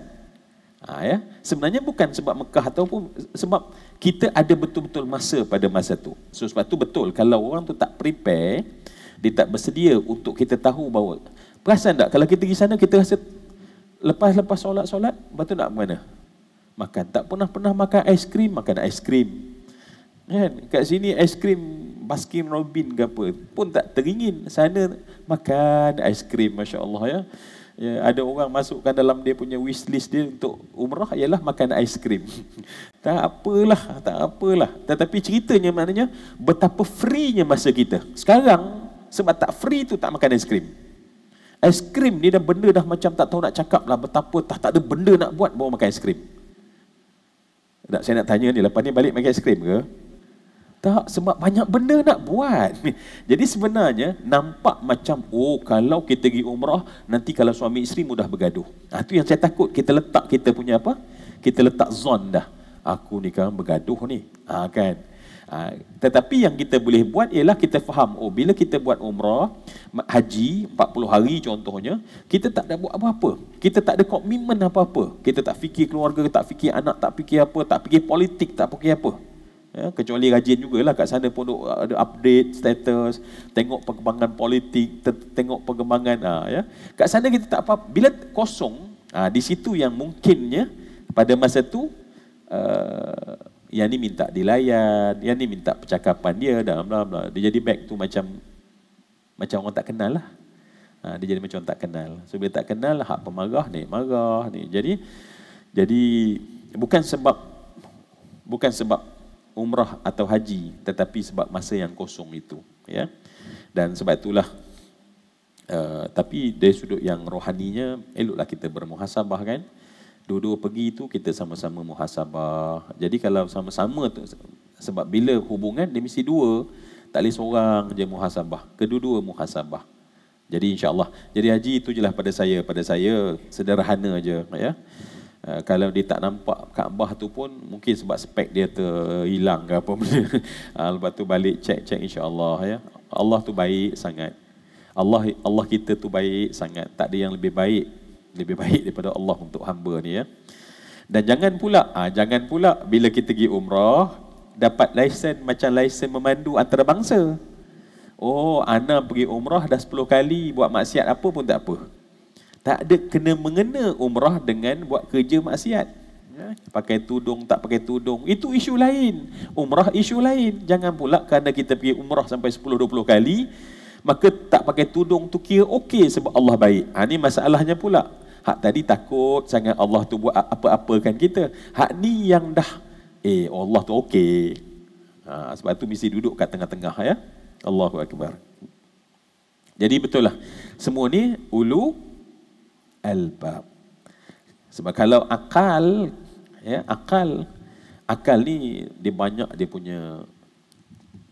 Ha, ya? Sebenarnya bukan sebab Mekah ataupun sebab kita ada betul-betul masa pada masa tu. So, sebab tu betul kalau orang tu tak prepare, dia tak bersedia untuk kita tahu bahawa perasan tak kalau kita pergi sana kita rasa lepas-lepas solat-solat, lepas tu nak mana? Makan. Tak pernah-pernah makan aiskrim, makan aiskrim. krim. Kan? Kat sini aiskrim Baskin Robin ke apa pun tak teringin sana makan aiskrim Masya Allah ya. ya. Ada orang masukkan dalam dia punya wish list dia untuk umrah ialah makan aiskrim. tak apalah, tak apalah. Tetapi ceritanya maknanya betapa free-nya masa kita. Sekarang sebab tak free tu tak makan aiskrim. Aiskrim ni dah benda dah macam tak tahu nak cakap lah betapa tak, tak ada benda nak buat bawa makan aiskrim. Tak, saya nak tanya ni, lepas ni balik makan aiskrim ke? Tak, sebab banyak benda nak buat. Jadi sebenarnya, nampak macam, oh kalau kita pergi umrah, nanti kalau suami isteri mudah bergaduh. Itu ah, yang saya takut, kita letak kita punya apa? Kita letak zon dah. Aku ni kan bergaduh ni. Ha, kan? Ha, tetapi yang kita boleh buat ialah kita faham, oh bila kita buat umrah, haji 40 hari contohnya, kita tak ada buat apa-apa. Kita tak ada komitmen apa-apa. Kita tak fikir keluarga, tak fikir anak, tak fikir apa, tak fikir politik, tak fikir apa. Ya, kecuali rajin lah, kat sana pun duk, ada update status, tengok perkembangan politik, tengok perkembangan. Ha, ya. Kat sana kita tak apa. Bila kosong, ha, di situ yang mungkinnya pada masa tu uh, yang ni minta dilayan, yang ni minta percakapan dia dan bla bla. Dia jadi back tu macam macam orang tak kenal lah. Ha, dia jadi macam orang tak kenal. So bila tak kenal hak pemarah ni, marah ni. Jadi jadi bukan sebab bukan sebab umrah atau haji tetapi sebab masa yang kosong itu ya dan sebab itulah uh, tapi dari sudut yang rohaninya eloklah kita bermuhasabah kan dua-dua pergi itu kita sama-sama muhasabah jadi kalau sama-sama tu sebab bila hubungan dia mesti dua tak boleh seorang je muhasabah kedua-dua muhasabah jadi insyaallah jadi haji itu jelah pada saya pada saya sederhana aja ya Eh, kalau dia tak nampak Kaabah tu pun mungkin sebab spek dia terhilang ke apa benda. Ha, lepas tu balik cek-cek insya-Allah ya. Allah tu baik sangat. Allah Allah kita tu baik sangat. Tak ada yang lebih baik lebih baik daripada Allah untuk hamba ni ya. Dan jangan pula ha, jangan pula bila kita pergi umrah dapat lesen macam lesen memandu antarabangsa. Oh, ana pergi umrah dah 10 kali buat maksiat apa pun tak apa tak ada kena mengena umrah dengan buat kerja maksiat ya? pakai tudung tak pakai tudung itu isu lain umrah isu lain jangan pula kerana kita pergi umrah sampai 10 20 kali maka tak pakai tudung tu kira okey sebab Allah baik ha ni masalahnya pula hak tadi takut sangat Allah tu buat apa-apakan kita hak ni yang dah eh Allah tu okey ha sebab tu mesti duduk kat tengah-tengah ya Allahu akbar jadi betul lah semua ni ulu al Sebab kalau akal, ya, akal, akal ni dia banyak dia punya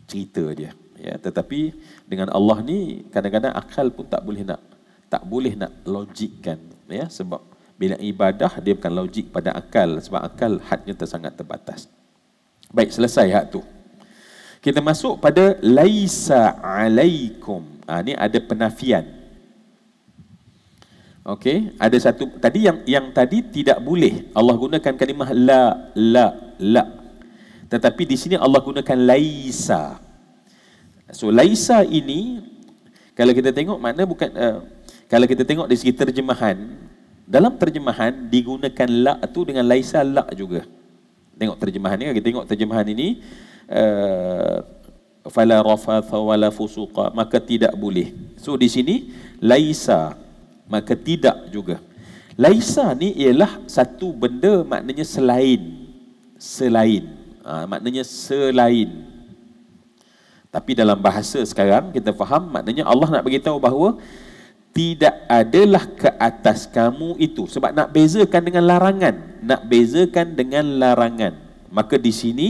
cerita dia. Ya, tetapi dengan Allah ni kadang-kadang akal pun tak boleh nak tak boleh nak logikkan ya sebab bila ibadah dia bukan logik pada akal sebab akal hadnya tersangat terbatas. Baik selesai hak tu. Kita masuk pada laisa alaikum. Ha, ni ada penafian. Okey, ada satu tadi yang yang tadi tidak boleh. Allah gunakan kalimah la la la. Tetapi di sini Allah gunakan laisa. So laisa ini kalau kita tengok mana bukan uh, kalau kita tengok di segi terjemahan dalam terjemahan digunakan la tu dengan laisa la juga. Tengok terjemahan ni, kita tengok terjemahan ini uh, fala rafatha wala fusuqa maka tidak boleh. So di sini laisa maka tidak juga laisa ni ialah satu benda maknanya selain selain ha, maknanya selain tapi dalam bahasa sekarang kita faham maknanya Allah nak beritahu bahawa tidak adalah ke atas kamu itu sebab nak bezakan dengan larangan nak bezakan dengan larangan maka di sini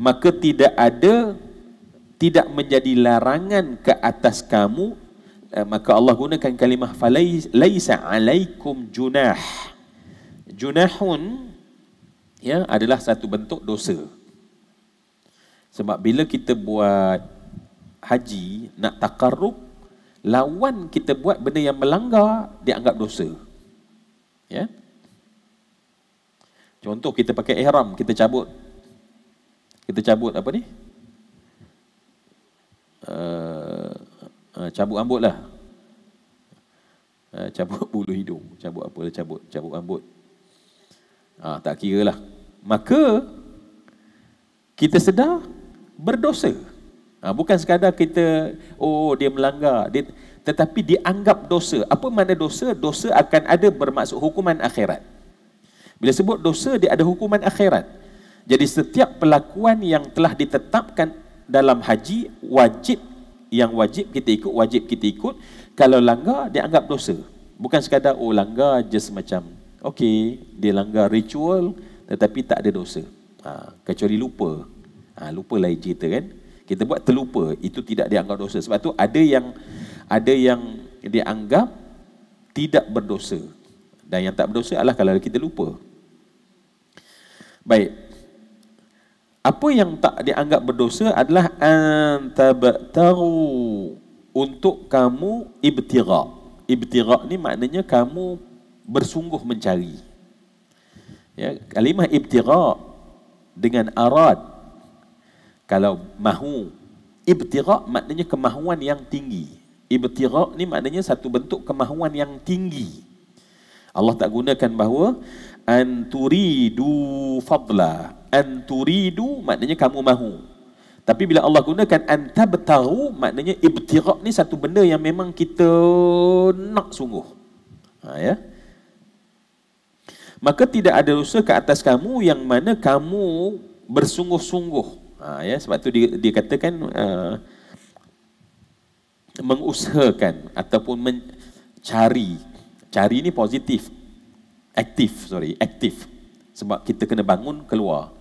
maka tidak ada tidak menjadi larangan ke atas kamu Eh, maka Allah gunakan kalimah falaisa alaikum junah. Junahun ya adalah satu bentuk dosa. Sebab bila kita buat haji nak takarruf lawan kita buat benda yang melanggar dianggap dosa. Ya. Contoh kita pakai ihram, kita cabut kita cabut apa ni? Eh, Eh, cabut rambut lah. Uh, cabut bulu hidung. Cabut apa lah, cabut. Cabut rambut. Uh, ha, tak kira lah. Maka, kita sedar berdosa. Uh, bukan sekadar kita, oh dia melanggar. Dia, tetapi dianggap dosa. Apa mana dosa? Dosa akan ada bermaksud hukuman akhirat. Bila sebut dosa, dia ada hukuman akhirat. Jadi setiap pelakuan yang telah ditetapkan dalam haji wajib yang wajib kita ikut, wajib kita ikut. Kalau langgar, dia anggap dosa. Bukan sekadar, oh langgar je semacam, okey, dia langgar ritual, tetapi tak ada dosa. Ha, kecuali lupa. Ha, lupa lain cerita kan. Kita buat terlupa, itu tidak dianggap dosa. Sebab tu ada yang ada yang dianggap tidak berdosa. Dan yang tak berdosa adalah kalau kita lupa. Baik, apa yang tak dianggap berdosa adalah antabtaru untuk kamu ibtira. Ibtira ni maknanya kamu bersungguh mencari. Ya, kalimah ibtira dengan arad kalau mahu ibtira maknanya kemahuan yang tinggi. Ibtira ni maknanya satu bentuk kemahuan yang tinggi. Allah tak gunakan bahawa anturidu fadla anturidu maknanya kamu mahu. Tapi bila Allah gunakan antabtaru maknanya ibtirak ni satu benda yang memang kita nak sungguh. Ha, ya. Maka tidak ada dosa ke atas kamu yang mana kamu bersungguh-sungguh. Ha, ya. Sebab tu dikatakan dia uh, mengusahakan ataupun mencari. Cari ni positif. Aktif, sorry. Aktif. Sebab kita kena bangun keluar.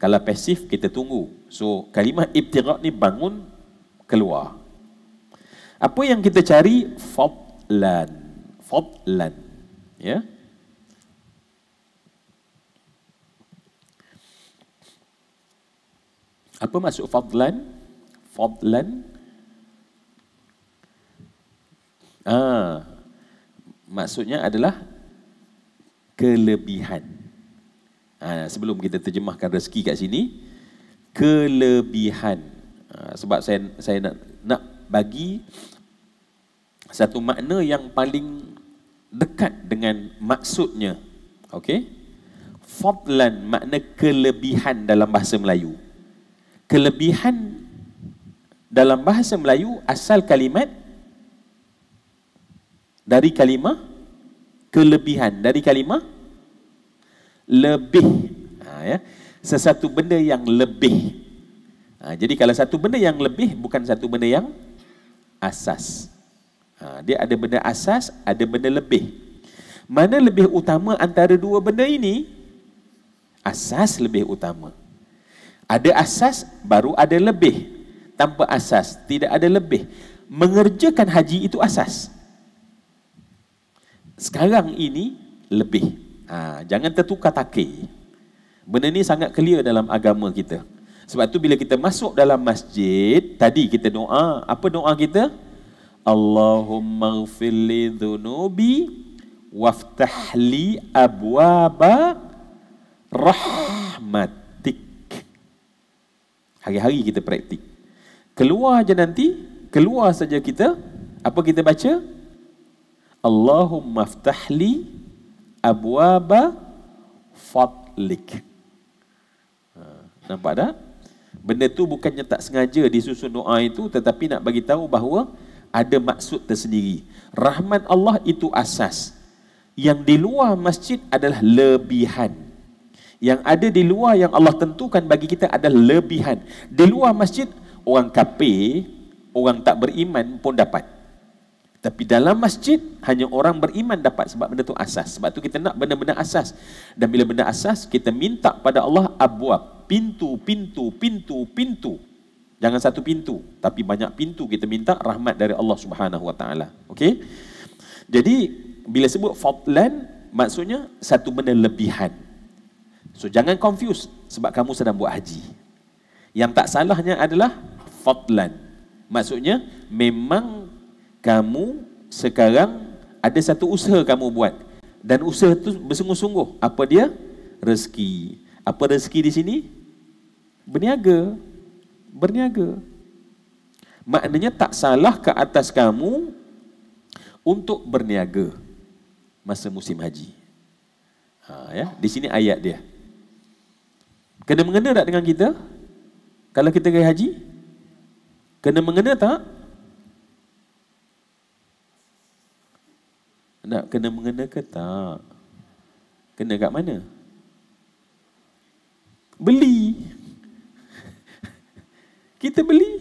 Kalau pasif kita tunggu. So kalimah ibtiqa ni bangun keluar. Apa yang kita cari? Fadlan. Fadlan. Ya. Apa maksud fadlan? Fadlan. Ah. Maksudnya adalah kelebihan. Ha, sebelum kita terjemahkan rezeki kat sini, kelebihan. Ha, sebab saya saya nak nak bagi satu makna yang paling dekat dengan maksudnya. okay? Fadlan makna kelebihan dalam bahasa Melayu. Kelebihan dalam bahasa Melayu asal kalimat dari kalimah kelebihan dari kalimah lebih. Ha, ya. Sesuatu benda yang lebih. Ha, jadi kalau satu benda yang lebih, bukan satu benda yang asas. Ha, dia ada benda asas, ada benda lebih. Mana lebih utama antara dua benda ini? Asas lebih utama. Ada asas, baru ada lebih. Tanpa asas, tidak ada lebih. Mengerjakan haji itu asas. Sekarang ini, lebih. Lebih. Ha, jangan tertukar takir. Benda ni sangat clear dalam agama kita. Sebab tu bila kita masuk dalam masjid, tadi kita doa, apa doa kita? Allahumma gfirli dhunubi waftahli abwaba rahmatik. Hari-hari kita praktik. Keluar aja nanti, keluar saja kita, apa kita baca? Allahumma ftahli abwaba fadlik. Ha, nampak tak? Benda tu bukannya tak sengaja disusun doa itu tetapi nak bagi tahu bahawa ada maksud tersendiri. Rahmat Allah itu asas. Yang di luar masjid adalah lebihan. Yang ada di luar yang Allah tentukan bagi kita adalah lebihan. Di luar masjid, orang kafir, orang tak beriman pun dapat. Tapi dalam masjid hanya orang beriman dapat sebab benda tu asas. Sebab tu kita nak benda-benda asas. Dan bila benda asas kita minta pada Allah abwab, pintu, pintu, pintu, pintu. Jangan satu pintu, tapi banyak pintu kita minta rahmat dari Allah Subhanahu Wa Taala. Okey? Jadi bila sebut fadlan maksudnya satu benda lebihan. So jangan confuse sebab kamu sedang buat haji. Yang tak salahnya adalah fadlan. Maksudnya memang kamu sekarang ada satu usaha kamu buat dan usaha itu bersungguh-sungguh apa dia rezeki apa rezeki di sini berniaga berniaga maknanya tak salah ke atas kamu untuk berniaga masa musim haji ha, ya di sini ayat dia kena mengena tak dengan kita kalau kita pergi haji kena mengena tak nak kena mengena ke tak? Kena kat mana? Beli. Kita beli.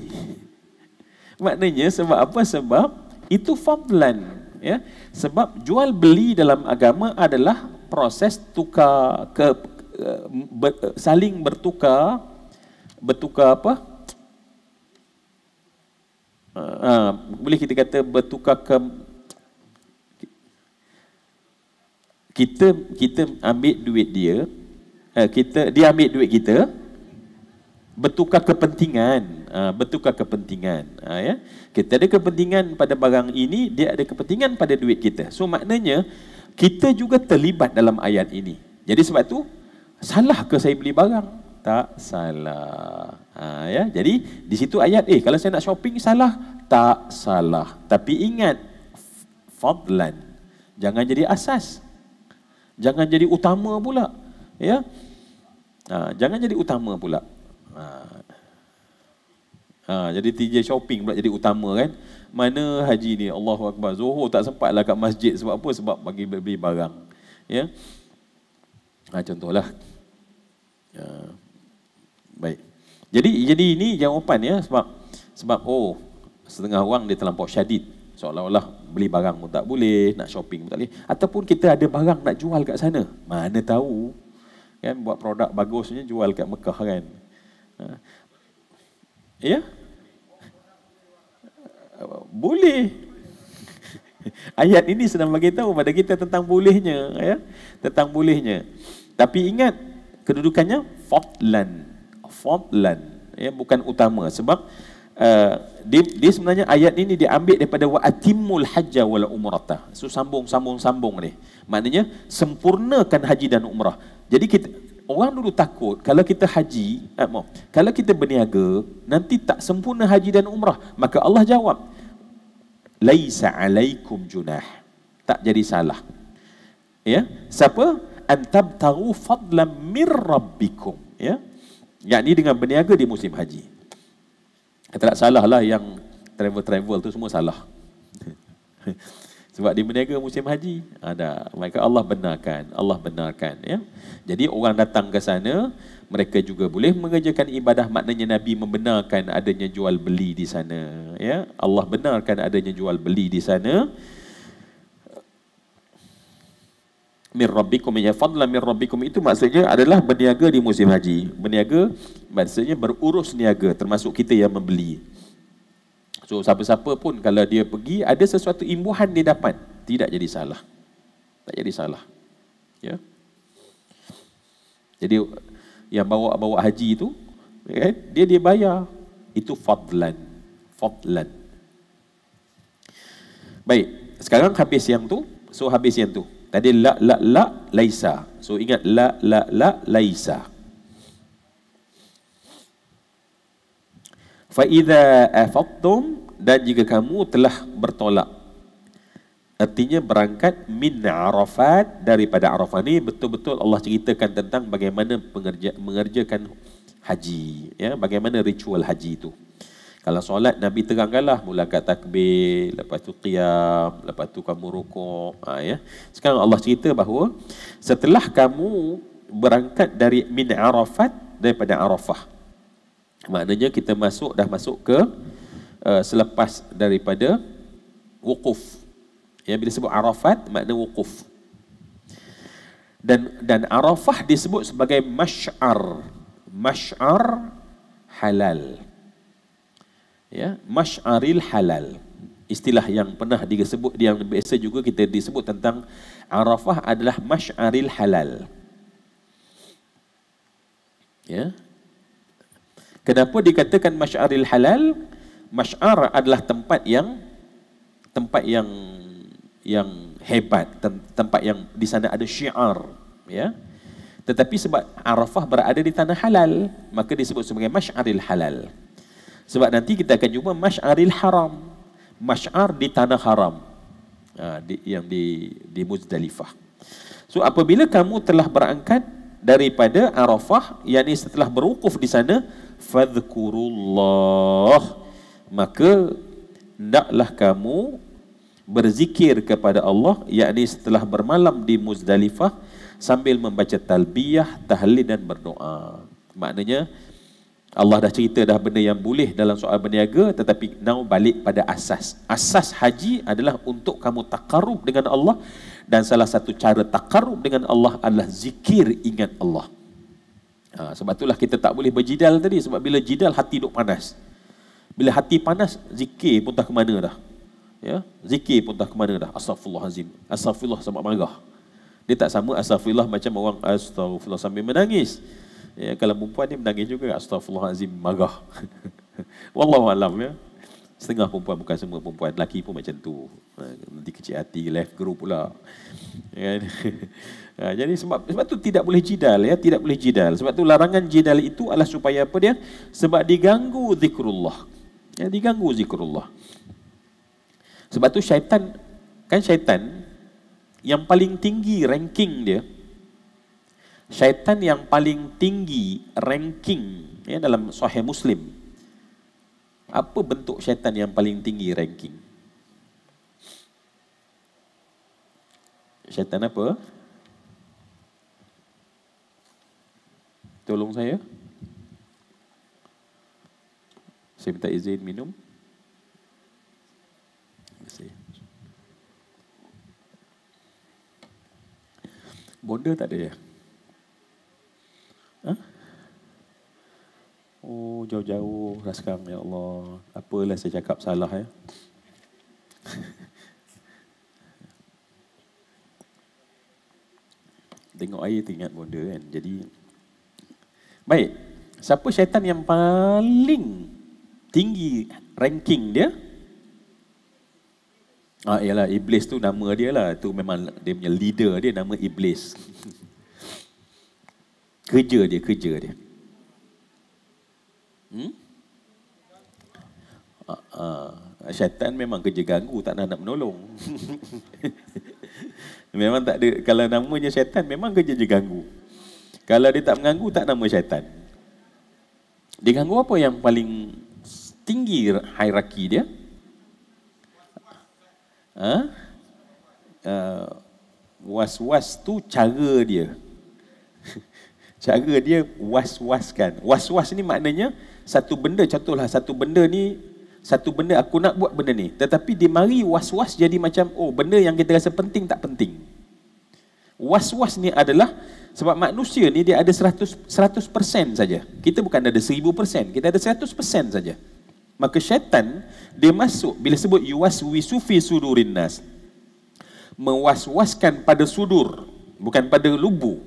Maknanya sebab apa? Sebab itu fadlan. Ya? Sebab jual beli dalam agama adalah proses tukar ke eh, ber, eh, saling bertukar bertukar apa? Ha, boleh kita kata bertukar ke kita kita ambil duit dia eh, kita dia ambil duit kita bertukar kepentingan uh, bertukar kepentingan uh, ya kita ada kepentingan pada barang ini dia ada kepentingan pada duit kita so maknanya kita juga terlibat dalam ayat ini jadi sebab tu salah ke saya beli barang tak salah ha, ya jadi di situ ayat eh kalau saya nak shopping salah tak salah tapi ingat fadlan jangan jadi asas Jangan jadi utama pula. Ya. Ha, jangan jadi utama pula. Ha. Ha, jadi TJ shopping pula jadi utama kan. Mana haji ni Allahu Akbar. Zuhur tak sempat lah kat masjid sebab apa? Sebab bagi beli barang. Ya. Ha, contohlah. Ha. Baik. Jadi jadi ini jawapan ya sebab sebab oh setengah orang dia terlampau syadid seolah-olah beli barang pun tak boleh, nak shopping pun tak boleh. Ataupun kita ada barang nak jual kat sana. Mana tahu kan buat produk bagusnya jual kat Mekah kan. Ha. Ya? Boleh. Ayat ini sedang bagi tahu pada kita tentang bolehnya, ya. Tentang bolehnya. Tapi ingat kedudukannya fadlan. Fadlan. Ya, bukan utama sebab Eh, dia di sebenarnya ayat ini diambil daripada wa atimul hajja wal umrata. So sambung sambung sambung ni. Maknanya sempurnakan haji dan umrah. Jadi kita orang dulu takut kalau kita haji, eh, mo, kalau kita berniaga nanti tak sempurna haji dan umrah. Maka Allah jawab laisa alaikum junah. Tak jadi salah. Ya. Siapa? Antab taru fadlan mir rabbikum, ya. Yakni dengan berniaga di musim haji. Kata tak salah lah yang travel-travel tu semua salah. Sebab dia berniaga musim haji. Ada. Ah, mereka Allah benarkan. Allah benarkan. Ya? Jadi orang datang ke sana, mereka juga boleh mengerjakan ibadah. Maknanya Nabi membenarkan adanya jual beli di sana. Ya? Allah benarkan adanya jual beli di sana. min rabbikum ya fadla min rabbikum itu maksudnya adalah berniaga di musim haji berniaga maksudnya berurus niaga termasuk kita yang membeli so siapa-siapa pun kalau dia pergi ada sesuatu imbuhan dia dapat tidak jadi salah tak jadi salah ya jadi yang bawa-bawa haji itu kan, ya, dia dia bayar itu fadlan fadlan baik sekarang habis yang tu so habis yang tu Tadi la la la laisa. So ingat la la la laisa. Fa idza afattum dan jika kamu telah bertolak Artinya berangkat min Arafat daripada Arafah ni betul-betul Allah ceritakan tentang bagaimana mengerja, mengerjakan haji ya bagaimana ritual haji itu. Kalau solat Nabi terangkanlah mula kat takbir, lepas tu qiyam, lepas tu kamu rukuk, ha, ya. Sekarang Allah cerita bahawa setelah kamu berangkat dari min Arafat daripada Arafah. Maknanya kita masuk dah masuk ke uh, selepas daripada wukuf. Ya bila sebut Arafat makna wukuf. Dan dan Arafah disebut sebagai masy'ar. Masy'ar halal ya masyaril halal istilah yang pernah disebut yang biasa juga kita disebut tentang Arafah adalah masyaril halal ya kenapa dikatakan masyaril halal masyar adalah tempat yang tempat yang yang hebat tempat yang di sana ada syiar ya tetapi sebab Arafah berada di tanah halal maka disebut sebagai masyaril halal sebab nanti kita akan jumpa Mash'aril Haram. Mash'ar di tanah haram. Ha, di, yang di, di Muzdalifah. So apabila kamu telah berangkat daripada Arafah, yakni setelah berukuf di sana, Fadhkurullah. Maka, ndaklah kamu berzikir kepada Allah, yakni setelah bermalam di Muzdalifah, sambil membaca talbiyah, tahlil dan berdoa. Maknanya, Allah dah cerita dah benda yang boleh dalam soal berniaga tetapi now balik pada asas. Asas haji adalah untuk kamu takarub dengan Allah dan salah satu cara takarub dengan Allah adalah zikir ingat Allah. Ha, sebab itulah kita tak boleh berjidal tadi sebab bila jidal hati duk panas. Bila hati panas zikir pun tak ke mana dah. Ya, zikir pun tak ke mana dah. Astagfirullahalazim. Astagfirullah sama marah. Dia tak sama astagfirullah macam orang astagfirullah sambil menangis. Ya, kalau perempuan ni menangis juga astagfirullahalazim marah. Wallahu alam ya. Setengah perempuan bukan semua perempuan, lelaki pun macam tu. Ha, nanti kecil hati left group pula. Ya kan? Ha, jadi sebab sebab tu tidak boleh jidal ya, tidak boleh jidal. Sebab tu larangan jidal itu adalah supaya apa dia? Sebab diganggu zikrullah. Ya, diganggu zikrullah. Sebab tu syaitan kan syaitan yang paling tinggi ranking dia syaitan yang paling tinggi ranking ya, dalam sahih Muslim. Apa bentuk syaitan yang paling tinggi ranking? Syaitan apa? Tolong saya. Saya minta izin minum. Bonda tak ada ya? Ha? Oh, jauh-jauh lah ya Allah. Apalah saya cakap salah, ya. Tengok air, teringat benda, kan. Jadi, baik. Siapa syaitan yang paling tinggi ranking dia? Ah, yalah, Iblis tu nama dia lah. Itu memang dia punya leader dia, nama Iblis. Kerja dia, kerja dia. Hmm? Uh, syaitan memang kerja ganggu, tak nak nak menolong. memang tak ada, kalau namanya syaitan memang kerja je ganggu. Kalau dia tak mengganggu, tak nama syaitan. Dia ganggu apa yang paling tinggi hierarki dia? Ha? Uh, was-was tu cara dia cara dia was-waskan. Was-was ni maknanya satu benda contohlah satu benda ni satu benda aku nak buat benda ni tetapi dia mari was-was jadi macam oh benda yang kita rasa penting tak penting. Was-was ni adalah sebab manusia ni dia ada 100 100% saja. Kita bukan ada 1000%, kita ada 100% saja. Maka syaitan dia masuk bila sebut yuwas wisufi sudurin nas. Mewas-waskan pada sudur, bukan pada lubu.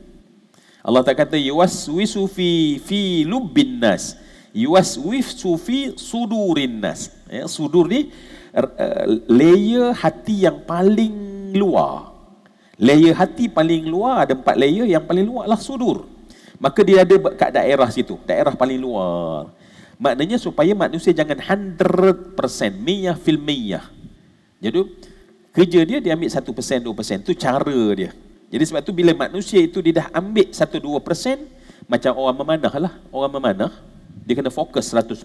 Allah tak kata yuwaswisu fi fi lubbin nas. Yuwaswisu fi sudurin nas. Ya, sudur ni uh, layer hati yang paling luar. Layer hati paling luar ada empat layer yang paling luar lah sudur. Maka dia ada kat daerah situ, daerah paling luar. Maknanya supaya manusia jangan 100% miyah fil miyah. Jadi kerja dia dia ambil 1% 2% tu cara dia. Jadi sebab tu bila manusia itu dia dah ambil 1-2% macam orang memanah lah. Orang memanah, dia kena fokus 100%.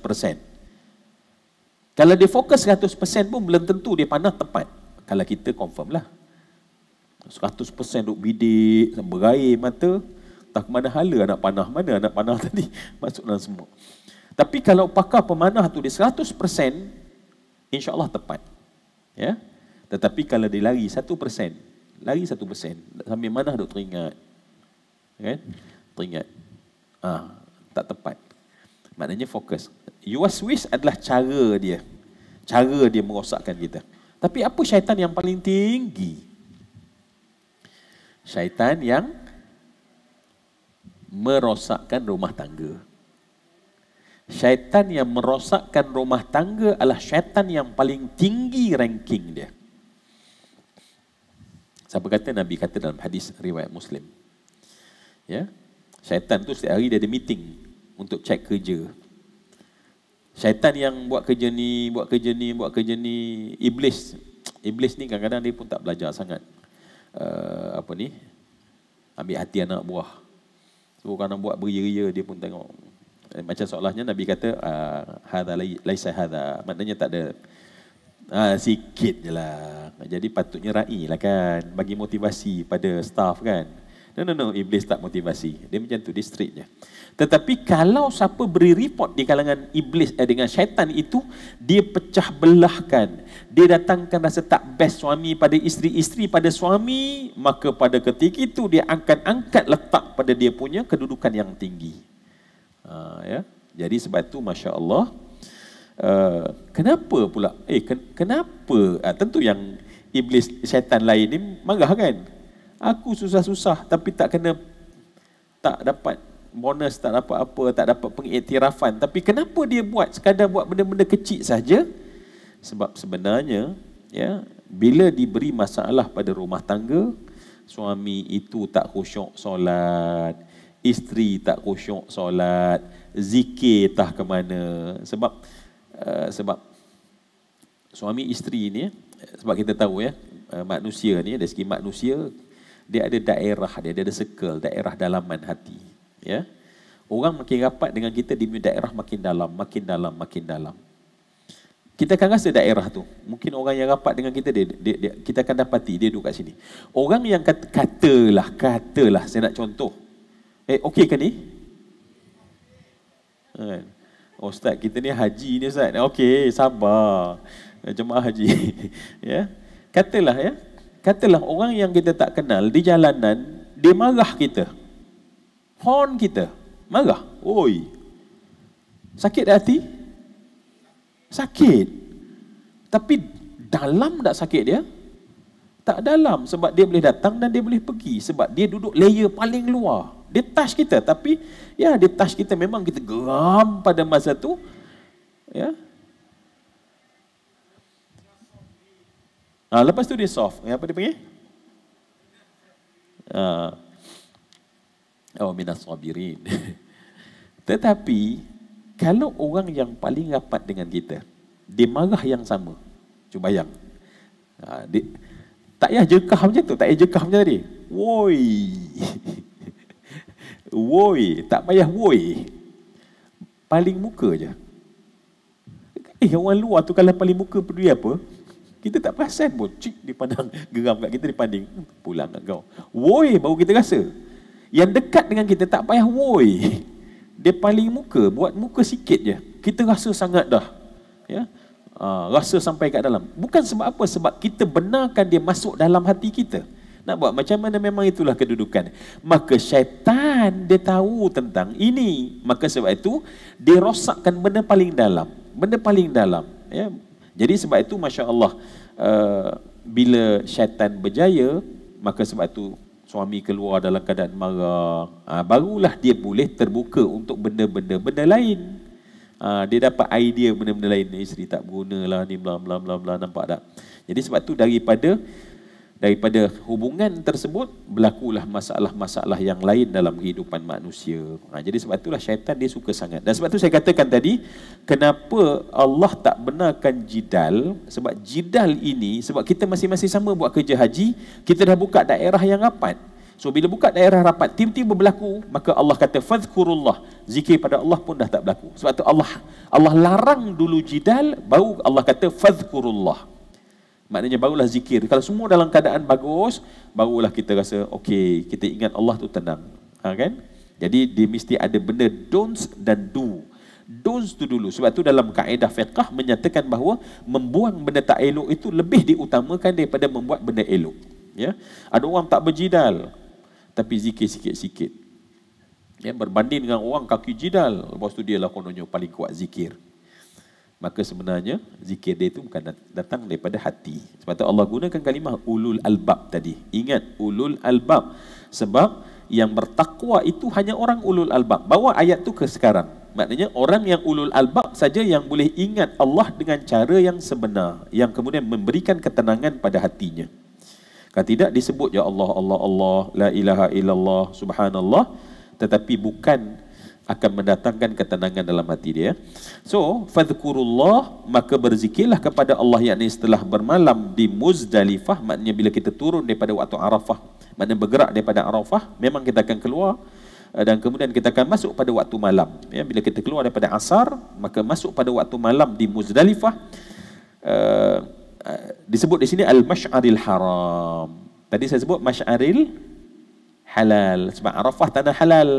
Kalau dia fokus 100% pun belum tentu dia panah tepat. Kalau kita confirm lah. 100% duk bidik, berair mata, tak ke mana hala anak panah, mana anak panah tadi masuk dalam semua. Tapi kalau pakar pemanah tu dia 100% Allah tepat. Ya? Tetapi kalau dia lari 1%, lari satu persen. Sambil mana duk teringat. Kan? Teringat. ha, tak tepat. Maknanya fokus. You are Swiss adalah cara dia. Cara dia merosakkan kita. Tapi apa syaitan yang paling tinggi? Syaitan yang merosakkan rumah tangga. Syaitan yang merosakkan rumah tangga adalah syaitan yang paling tinggi ranking dia. Siapa kata Nabi kata dalam hadis riwayat Muslim. Ya. Syaitan tu setiap hari dia ada meeting untuk cek kerja. Syaitan yang buat kerja ni, buat kerja ni, buat kerja ni, iblis. Iblis ni kadang-kadang dia pun tak belajar sangat. Uh, apa ni? Ambil hati anak buah. So kadang buat beria-ria dia pun tengok. Eh, macam soalannya Nabi kata, uh, hadha laisa hadha. Maknanya tak ada Ha, sikit je lah. Jadi patutnya ra'i lah kan. Bagi motivasi pada staff kan. No, no, no. Iblis tak motivasi. Dia macam tu. Dia straight je. Tetapi kalau siapa beri report di kalangan iblis eh, dengan syaitan itu, dia pecah belahkan. Dia datangkan rasa tak best suami pada isteri. Isteri pada suami, maka pada ketika itu dia akan angkat letak pada dia punya kedudukan yang tinggi. Ha, ya. Jadi sebab tu Masya Allah, Eh, kenapa pula? Eh, ken- kenapa? Ha, tentu yang iblis syaitan lain ni marah kan? Aku susah-susah tapi tak kena tak dapat bonus, tak dapat apa, tak dapat pengiktirafan. Tapi kenapa dia buat sekadar buat benda-benda kecil saja? Sebab sebenarnya, ya, bila diberi masalah pada rumah tangga, suami itu tak khusyuk solat, isteri tak khusyuk solat, zikir tak ke mana. Sebab Eh, sebab suami isteri ni eh, sebab kita tahu ya eh, manusia ni dari segi manusia dia ada daerah dia dia ada circle daerah dalaman hati ya orang makin rapat dengan kita di daerah makin dalam makin dalam makin dalam kita akan rasa daerah tu mungkin orang yang rapat dengan kita dia, dia, dia kita akan dapati dia duduk kat sini orang yang kat, katalah katalah saya nak contoh eh okey ke ni ha. Oh, Ustaz kita ni haji ni Ustaz. Okey, sabar. Eh, jemaah haji. ya. Yeah. Katalah ya. Katalah orang yang kita tak kenal di jalanan, dia marah kita. Horn kita. Marah. Oi. Sakit hati? Sakit. Tapi dalam tak sakit dia? tak dalam sebab dia boleh datang dan dia boleh pergi sebab dia duduk layer paling luar dia touch kita tapi ya dia touch kita memang kita geram pada masa tu ya ha, lepas tu dia soft ya, apa dia panggil ha. oh minas sabirin tetapi kalau orang yang paling rapat dengan kita dia marah yang sama cuba yang ha, ah, dia, tak payah jekah macam tu, tak payah jekah macam tadi. Woi. woi, tak payah woi. Paling muka je. Eh, orang luar tu kalau paling muka peduli apa? Kita tak perasan pun. Cik, dia pandang geram kat kita, dia pandang. Hmm, pulang kat kau. Woi, baru kita rasa. Yang dekat dengan kita, tak payah woi. Dia paling muka, buat muka sikit je. Kita rasa sangat dah. Ya? Ah, rasa sampai kat dalam. Bukan sebab apa, sebab kita benarkan dia masuk dalam hati kita. Nak buat macam mana memang itulah kedudukan. Maka syaitan dia tahu tentang ini. Maka sebab itu dia rosakkan benda paling dalam. Benda paling dalam. Ya. Jadi sebab itu Masya Allah uh, bila syaitan berjaya maka sebab itu suami keluar dalam keadaan marah. Uh, barulah dia boleh terbuka untuk benda-benda benda lain. Ah, dia dapat idea benda-benda lain eh, isteri tak berguna lah ni bla bla bla bla nampak tak jadi sebab tu daripada daripada hubungan tersebut berlakulah masalah-masalah yang lain dalam kehidupan manusia. Ha, jadi sebab itulah syaitan dia suka sangat. Dan sebab itu saya katakan tadi, kenapa Allah tak benarkan jidal? Sebab jidal ini, sebab kita masih masih sama buat kerja haji, kita dah buka daerah yang rapat. So bila buka daerah rapat tim-tim berlaku, maka Allah kata fadhkurullah. Zikir pada Allah pun dah tak berlaku. Sebab tu Allah Allah larang dulu jidal baru Allah kata fadhkurullah. Maknanya barulah zikir. Kalau semua dalam keadaan bagus, barulah kita rasa okey, kita ingat Allah tu tenang. Ha kan? Jadi dia mesti ada benda don'ts dan do. Don'ts tu dulu. Sebab tu dalam kaedah fiqah menyatakan bahawa membuang benda tak elok itu lebih diutamakan daripada membuat benda elok. Ya? Ada orang tak berjidal tapi zikir sikit-sikit. Ya, berbanding dengan orang kaki jidal, lepas tu dia lah kononnya paling kuat zikir. Maka sebenarnya zikir dia itu bukan datang daripada hati. Sebab tu Allah gunakan kalimah ulul albab tadi. Ingat ulul albab. Sebab yang bertakwa itu hanya orang ulul albab. Bawa ayat tu ke sekarang. Maknanya orang yang ulul albab saja yang boleh ingat Allah dengan cara yang sebenar. Yang kemudian memberikan ketenangan pada hatinya. Kalau tidak disebut ya Allah Allah Allah la ilaha illallah subhanallah tetapi bukan akan mendatangkan ketenangan dalam hati dia. So, fadhkurullah maka berzikirlah kepada Allah yakni setelah bermalam di Muzdalifah maknanya bila kita turun daripada waktu Arafah, maknanya bergerak daripada Arafah, memang kita akan keluar eh, dan kemudian kita akan masuk pada waktu malam. Ya, bila kita keluar daripada Asar, maka masuk pada waktu malam di Muzdalifah. Uh, Eh, disebut di sini al-mash'aril haram. Tadi saya sebut mash'aril halal. Sebab Arafah tanah halal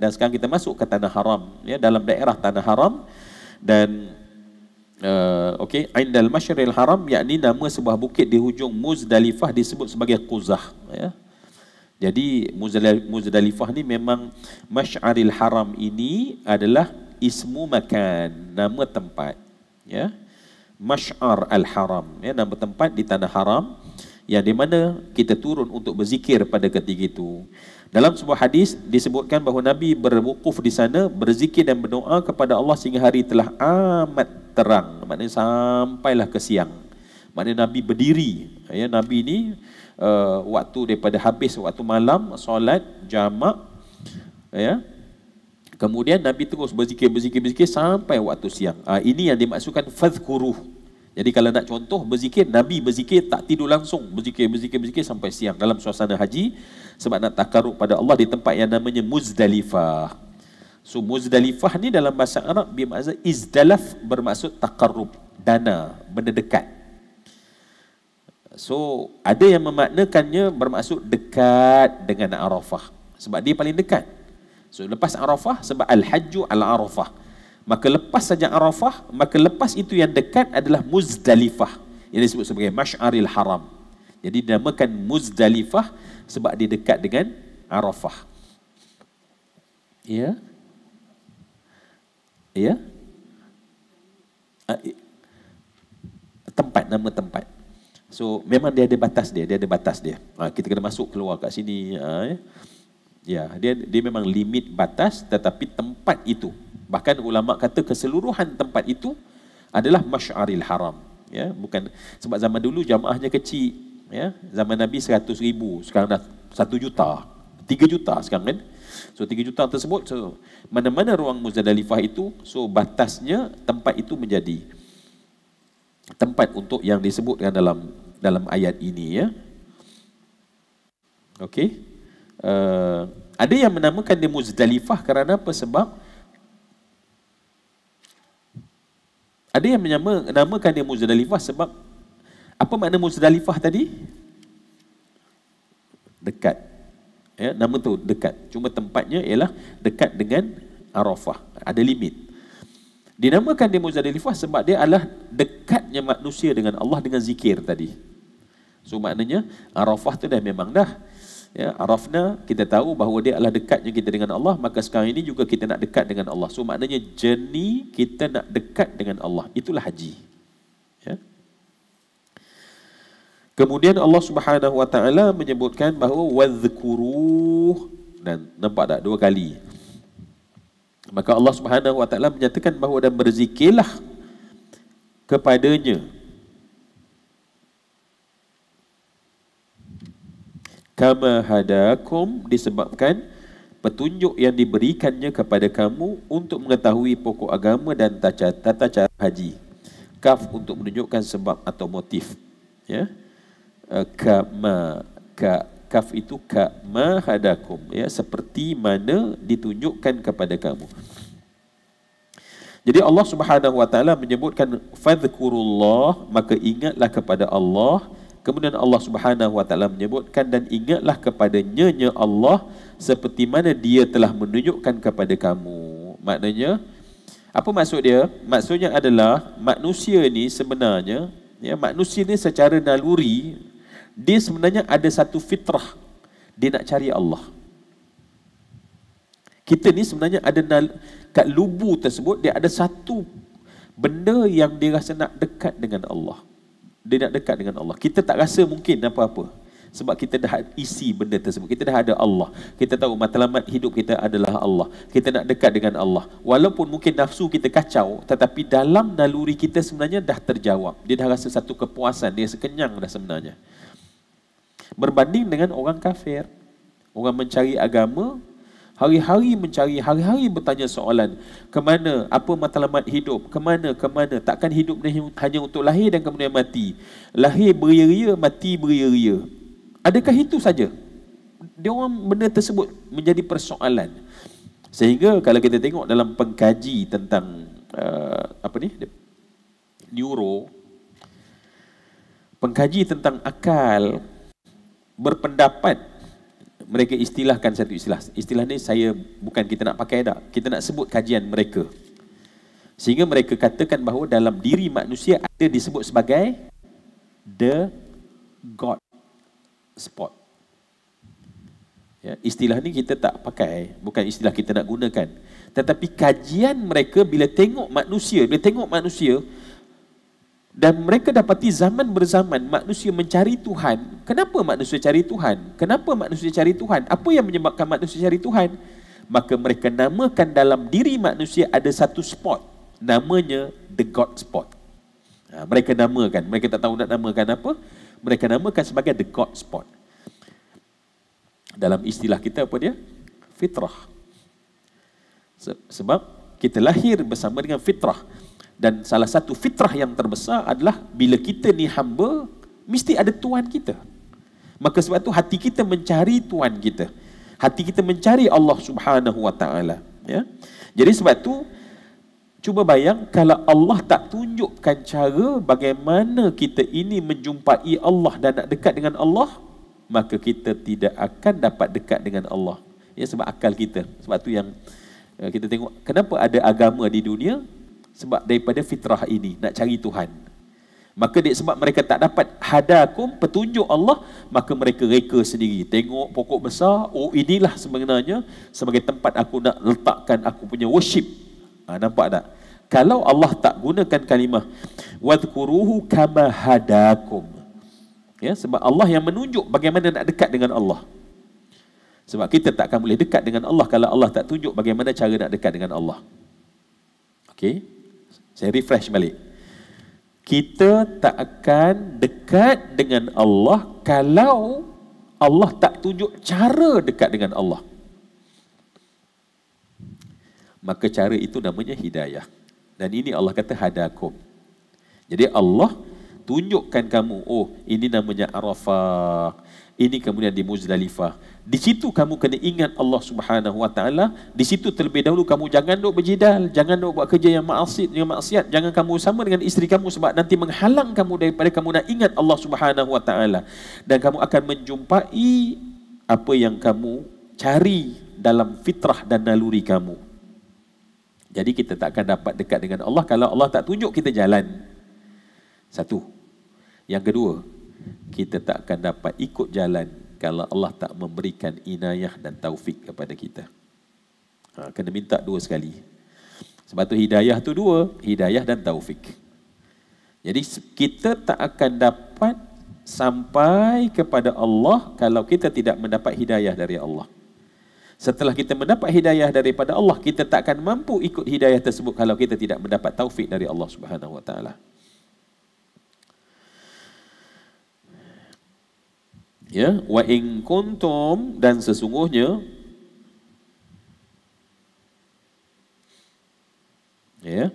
dan sekarang kita masuk ke tanah haram ya dalam daerah tanah haram dan uh, okey indal mashril haram yakni nama sebuah bukit di hujung muzdalifah disebut sebagai quzah ya jadi muzdalifah ni memang mashril haram ini adalah ismu makan nama tempat ya Mash'ar Al-Haram ya, dan tempat di tanah haram yang di mana kita turun untuk berzikir pada ketika itu. Dalam sebuah hadis disebutkan bahawa Nabi berwukuf di sana berzikir dan berdoa kepada Allah sehingga hari telah amat terang. Maknanya sampailah ke siang. Maknanya Nabi berdiri. Ya, Nabi ini uh, eh, waktu daripada habis waktu malam solat jamak ya, Kemudian Nabi terus berzikir, berzikir, berzikir sampai waktu siang. Ha, ini yang dimaksudkan fadhkuruh. Jadi kalau nak contoh berzikir, Nabi berzikir tak tidur langsung. Berzikir, berzikir, berzikir sampai siang dalam suasana haji. Sebab nak takaruk pada Allah di tempat yang namanya Muzdalifah. So Muzdalifah ni dalam bahasa Arab bermaksud izdalaf bermaksud takarub, dana, benda dekat. So ada yang memaknakannya bermaksud dekat dengan Arafah. Sebab dia paling dekat. So lepas Arafah sebab al-hajju al-Arafah. Maka lepas saja Arafah, maka lepas itu yang dekat adalah Muzdalifah. Yang disebut sebagai Mash'aril Haram. Jadi dinamakan Muzdalifah sebab dia dekat dengan Arafah. Ya. Ya. Ah, tempat nama tempat. So memang dia ada batas dia, dia ada batas dia. Ah, kita kena masuk keluar kat sini. Ha, ya. Ya, dia dia memang limit batas tetapi tempat itu. Bahkan ulama kata keseluruhan tempat itu adalah Masyaril Haram. Ya, bukan sebab zaman dulu jamaahnya kecil. Ya, zaman Nabi 100 ribu, sekarang dah 1 juta. 3 juta sekarang kan. So 3 juta tersebut so mana-mana ruang Muzdalifah itu so batasnya tempat itu menjadi tempat untuk yang disebutkan dalam dalam ayat ini ya. Okey. Eh, ada yang menamakan dia Muzdalifah kerana apa sebab ada yang menamakan dia Muzdalifah sebab apa makna Muzdalifah tadi? Dekat. Ya, nama tu dekat. Cuma tempatnya ialah dekat dengan Arafah. Ada limit. Dinamakan dia Muzdalifah sebab dia adalah dekatnya manusia dengan Allah dengan zikir tadi. So maknanya Arafah tu dah memang dah ya arafna kita tahu bahawa dia adalah dekatnya kita dengan Allah maka sekarang ini juga kita nak dekat dengan Allah so maknanya jeni kita nak dekat dengan Allah itulah haji ya kemudian Allah Subhanahu wa taala menyebutkan bahawa wadhkuru dan nampak tak dua kali maka Allah Subhanahu wa taala menyatakan bahawa dan berzikirlah kepadanya kama hadakum disebabkan petunjuk yang diberikannya kepada kamu untuk mengetahui pokok agama dan tata cara haji. Kaf untuk menunjukkan sebab atau motif. Ya. Eh, kama ka kaf itu kama ma hadakum ya seperti mana ditunjukkan kepada kamu. Jadi Allah Subhanahu wa taala menyebutkan fadhkurullah maka ingatlah kepada Allah Kemudian Allah Subhanahu wa taala menyebutkan dan ingatlah kepada nya Allah seperti mana dia telah menunjukkan kepada kamu. Maknanya apa maksud dia? Maksudnya adalah manusia ni sebenarnya ya manusia ni secara naluri dia sebenarnya ada satu fitrah dia nak cari Allah. Kita ni sebenarnya ada nal, kat lubu tersebut dia ada satu benda yang dia rasa nak dekat dengan Allah dia nak dekat dengan Allah. Kita tak rasa mungkin apa-apa. Sebab kita dah isi benda tersebut. Kita dah ada Allah. Kita tahu matlamat hidup kita adalah Allah. Kita nak dekat dengan Allah. Walaupun mungkin nafsu kita kacau, tetapi dalam naluri kita sebenarnya dah terjawab. Dia dah rasa satu kepuasan. Dia sekenyang dah sebenarnya. Berbanding dengan orang kafir. Orang mencari agama, Hari-hari mencari, hari-hari bertanya soalan. Kemana, apa matlamat hidup, kemana, kemana. Takkan hidup hanya untuk lahir dan kemudian mati. Lahir beria-ria, mati beria-ria. Adakah itu saja? Dia orang benda tersebut menjadi persoalan. Sehingga kalau kita tengok dalam pengkaji tentang uh, apa ni? Neuro. Pengkaji tentang akal berpendapat mereka istilahkan satu istilah. Istilah ni saya bukan kita nak pakai dah. Kita nak sebut kajian mereka. Sehingga mereka katakan bahawa dalam diri manusia ada disebut sebagai the god spot. Ya, istilah ni kita tak pakai, bukan istilah kita nak gunakan. Tetapi kajian mereka bila tengok manusia, bila tengok manusia, dan mereka dapati zaman berzaman manusia mencari Tuhan. Kenapa manusia cari Tuhan? Kenapa manusia cari Tuhan? Apa yang menyebabkan manusia cari Tuhan? Maka mereka namakan dalam diri manusia ada satu spot. Namanya the God spot. Ha, mereka namakan. Mereka tak tahu nak namakan apa. Mereka namakan sebagai the God spot. Dalam istilah kita apa dia? Fitrah. Sebab kita lahir bersama dengan fitrah. Fitrah. Dan salah satu fitrah yang terbesar adalah bila kita ni hamba, mesti ada tuan kita. Maka sebab tu hati kita mencari tuan kita. Hati kita mencari Allah subhanahu wa ta'ala. Ya? Jadi sebab tu cuba bayang kalau Allah tak tunjukkan cara bagaimana kita ini menjumpai Allah dan nak dekat dengan Allah, maka kita tidak akan dapat dekat dengan Allah. Ya, sebab akal kita. Sebab tu yang eh, kita tengok kenapa ada agama di dunia sebab daripada fitrah ini nak cari Tuhan. Maka dia sebab mereka tak dapat hadakum petunjuk Allah, maka mereka reka sendiri. Tengok pokok besar, oh inilah sebenarnya sebagai tempat aku nak letakkan aku punya worship. Ha, nampak tak? Kalau Allah tak gunakan kalimah wadhkuruhu kama hadakum. Ya, sebab Allah yang menunjuk bagaimana nak dekat dengan Allah. Sebab kita takkan boleh dekat dengan Allah kalau Allah tak tunjuk bagaimana cara nak dekat dengan Allah. Okey? Saya refresh balik. Kita tak akan dekat dengan Allah kalau Allah tak tunjuk cara dekat dengan Allah. Maka cara itu namanya hidayah. Dan ini Allah kata hadakum. Jadi Allah tunjukkan kamu, oh ini namanya Arafah. Ini kemudian di Muzdalifah. Di situ kamu kena ingat Allah Subhanahu Wa Taala. Di situ terlebih dahulu kamu jangan duk berjidal, jangan duk buat kerja yang maksiat, yang maksiat. Jangan kamu sama dengan isteri kamu sebab nanti menghalang kamu daripada kamu nak ingat Allah Subhanahu Wa Taala. Dan kamu akan menjumpai apa yang kamu cari dalam fitrah dan naluri kamu. Jadi kita tak akan dapat dekat dengan Allah kalau Allah tak tunjuk kita jalan. Satu. Yang kedua, kita tak akan dapat ikut jalan kalau Allah tak memberikan inayah dan taufik kepada kita. Ha, kena minta dua sekali. Sebab tu hidayah tu dua, hidayah dan taufik. Jadi kita tak akan dapat sampai kepada Allah kalau kita tidak mendapat hidayah dari Allah. Setelah kita mendapat hidayah daripada Allah, kita tak akan mampu ikut hidayah tersebut kalau kita tidak mendapat taufik dari Allah Subhanahu Wa Taala. ya wa in kuntum dan sesungguhnya ya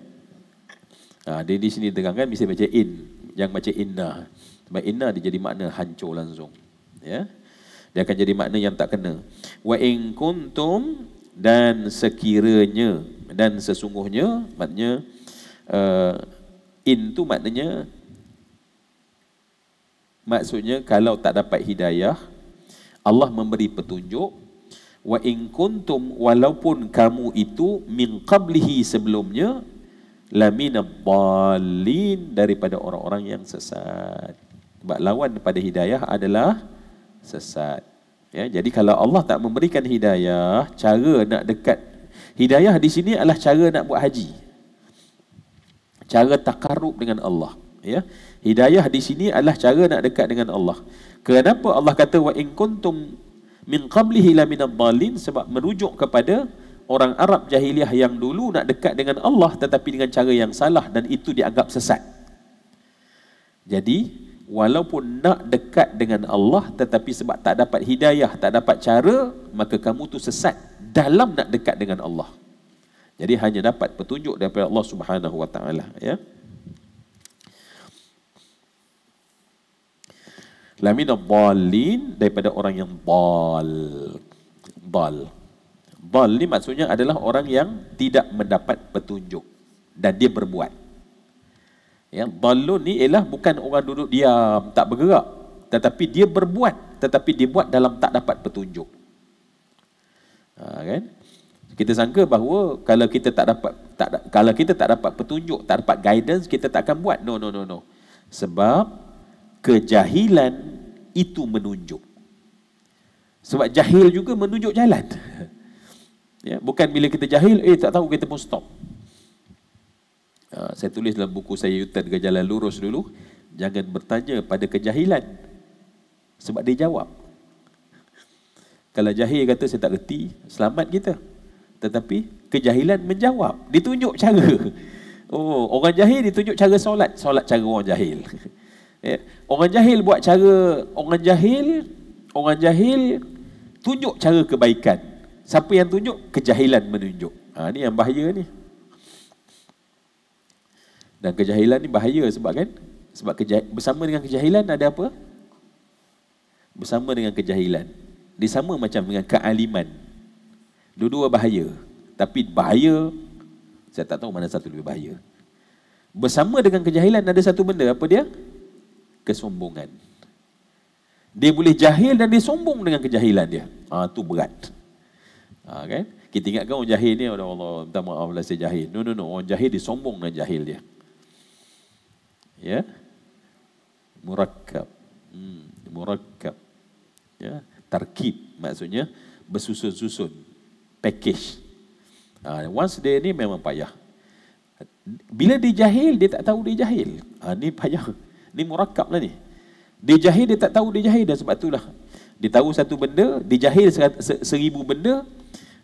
ha, di sini terangkan mesti baca in yang baca inna sebab inna dia jadi makna hancur langsung ya dia akan jadi makna yang tak kena wa in kuntum dan sekiranya dan sesungguhnya maknanya uh, in tu maknanya Maksudnya kalau tak dapat hidayah, Allah memberi petunjuk wa in kuntum walaupun kamu itu min qablihi sebelumnya lamina balin daripada orang-orang yang sesat. Sebab lawan daripada hidayah adalah sesat. Ya, jadi kalau Allah tak memberikan hidayah, cara nak dekat hidayah di sini adalah cara nak buat haji. Cara takarub dengan Allah ya hidayah di sini adalah cara nak dekat dengan Allah kenapa Allah kata wa in kuntum min qablihi la minadh sebab merujuk kepada orang Arab jahiliah yang dulu nak dekat dengan Allah tetapi dengan cara yang salah dan itu dianggap sesat jadi walaupun nak dekat dengan Allah tetapi sebab tak dapat hidayah tak dapat cara maka kamu tu sesat dalam nak dekat dengan Allah jadi hanya dapat petunjuk daripada Allah Subhanahu wa taala ya lamina dalin daripada orang yang dal dal dal ni maksudnya adalah orang yang tidak mendapat petunjuk dan dia berbuat yang dalun ni ialah bukan orang duduk diam tak bergerak tetapi dia berbuat tetapi dia buat dalam tak dapat petunjuk ha, kan kita sangka bahawa kalau kita tak dapat tak kalau kita tak dapat petunjuk tak dapat guidance kita tak akan buat no no no no sebab kejahilan itu menunjuk. Sebab jahil juga menunjuk jalan. Ya, bukan bila kita jahil, eh tak tahu kita pun stop. Uh, saya tulis dalam buku saya Yutan ke Jalan Lurus dulu, jangan bertanya pada kejahilan. Sebab dia jawab. Kalau jahil kata saya tak reti, selamat kita. Tetapi kejahilan menjawab, ditunjuk cara. Oh, orang jahil ditunjuk cara solat, solat cara orang jahil. Ya. Orang jahil buat cara orang jahil, orang jahil tunjuk cara kebaikan. Siapa yang tunjuk kejahilan menunjuk. Ha ni yang bahaya ni. Dan kejahilan ni bahaya sebab kan? Sebab kejah, bersama dengan kejahilan ada apa? Bersama dengan kejahilan. Dia sama macam dengan kealiman. Dua-dua bahaya. Tapi bahaya, saya tak tahu mana satu lebih bahaya. Bersama dengan kejahilan ada satu benda. Apa dia? kesombongan. Dia boleh jahil dan dia sombong dengan kejahilan dia. Ha, tu berat. Ha, kan? Kita ingatkan orang jahil ni, Allah, Allah minta maaf lah saya jahil. No, no, no. Orang jahil dia sombong dengan jahil dia. Ya? Murakab. Hmm, murakab. Ya? Tarkib maksudnya bersusun-susun. Package. Ha, once dia ni memang payah. Bila dia jahil, dia tak tahu dia jahil. Ha, ni payah. Ini murakab lah ni. Dia jahil, dia tak tahu dia jahil dah sebab itulah. Dia tahu satu benda, dia jahil seribu benda,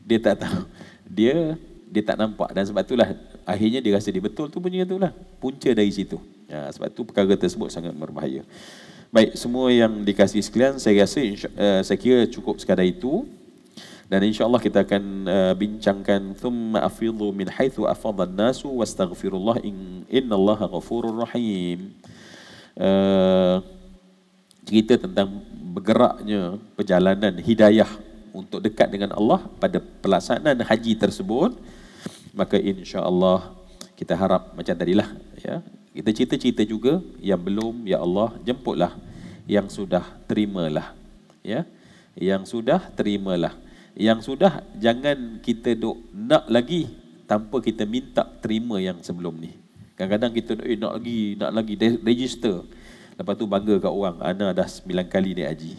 dia tak tahu. Dia dia tak nampak dan sebab itulah akhirnya dia rasa dia betul tu punya itulah. Punca dari situ. Ya, sebab tu perkara tersebut sangat berbahaya. Baik, semua yang dikasih sekalian, saya rasa insya, uh, saya kira cukup sekadar itu. Dan insya Allah kita akan uh, bincangkan ثُمَّ أَفِضُوا مِنْ حَيْثُ أَفَضَ النَّاسُ وَاسْتَغْفِرُ اللَّهِ إِنَّ اللَّهَ غَفُورٌ رَحِيمٌ Eh, cerita tentang bergeraknya perjalanan hidayah untuk dekat dengan Allah pada pelaksanaan haji tersebut maka insya-Allah kita harap macam tadilah ya kita cerita-cerita juga yang belum ya Allah jemputlah yang sudah terimalah ya yang sudah terimalah yang sudah jangan kita dok nak lagi tanpa kita minta terima yang sebelum ni Kadang-kadang kita eh, nak lagi, nak lagi register. Lepas tu bangga kat orang, ana dah 9 kali ni haji.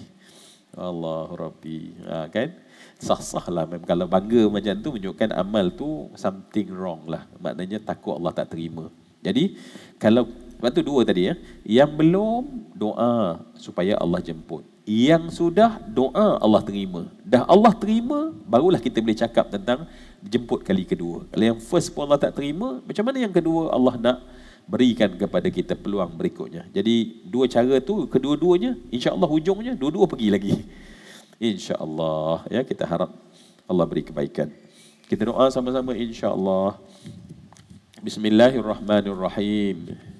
Allah rabbi. Ha, kan? Sah-sah lah. Kalau bangga macam tu, menunjukkan amal tu something wrong lah. Maknanya takut Allah tak terima. Jadi, kalau sebab tu dua tadi ya. Yang belum doa supaya Allah jemput. Yang sudah doa Allah terima. Dah Allah terima barulah kita boleh cakap tentang jemput kali kedua. Kalau yang first pun Allah tak terima, macam mana yang kedua Allah nak berikan kepada kita peluang berikutnya. Jadi dua cara tu kedua-duanya insya-Allah hujungnya dua-dua pergi lagi. Insya-Allah ya kita harap Allah beri kebaikan. Kita doa sama-sama insya-Allah. Bismillahirrahmanirrahim.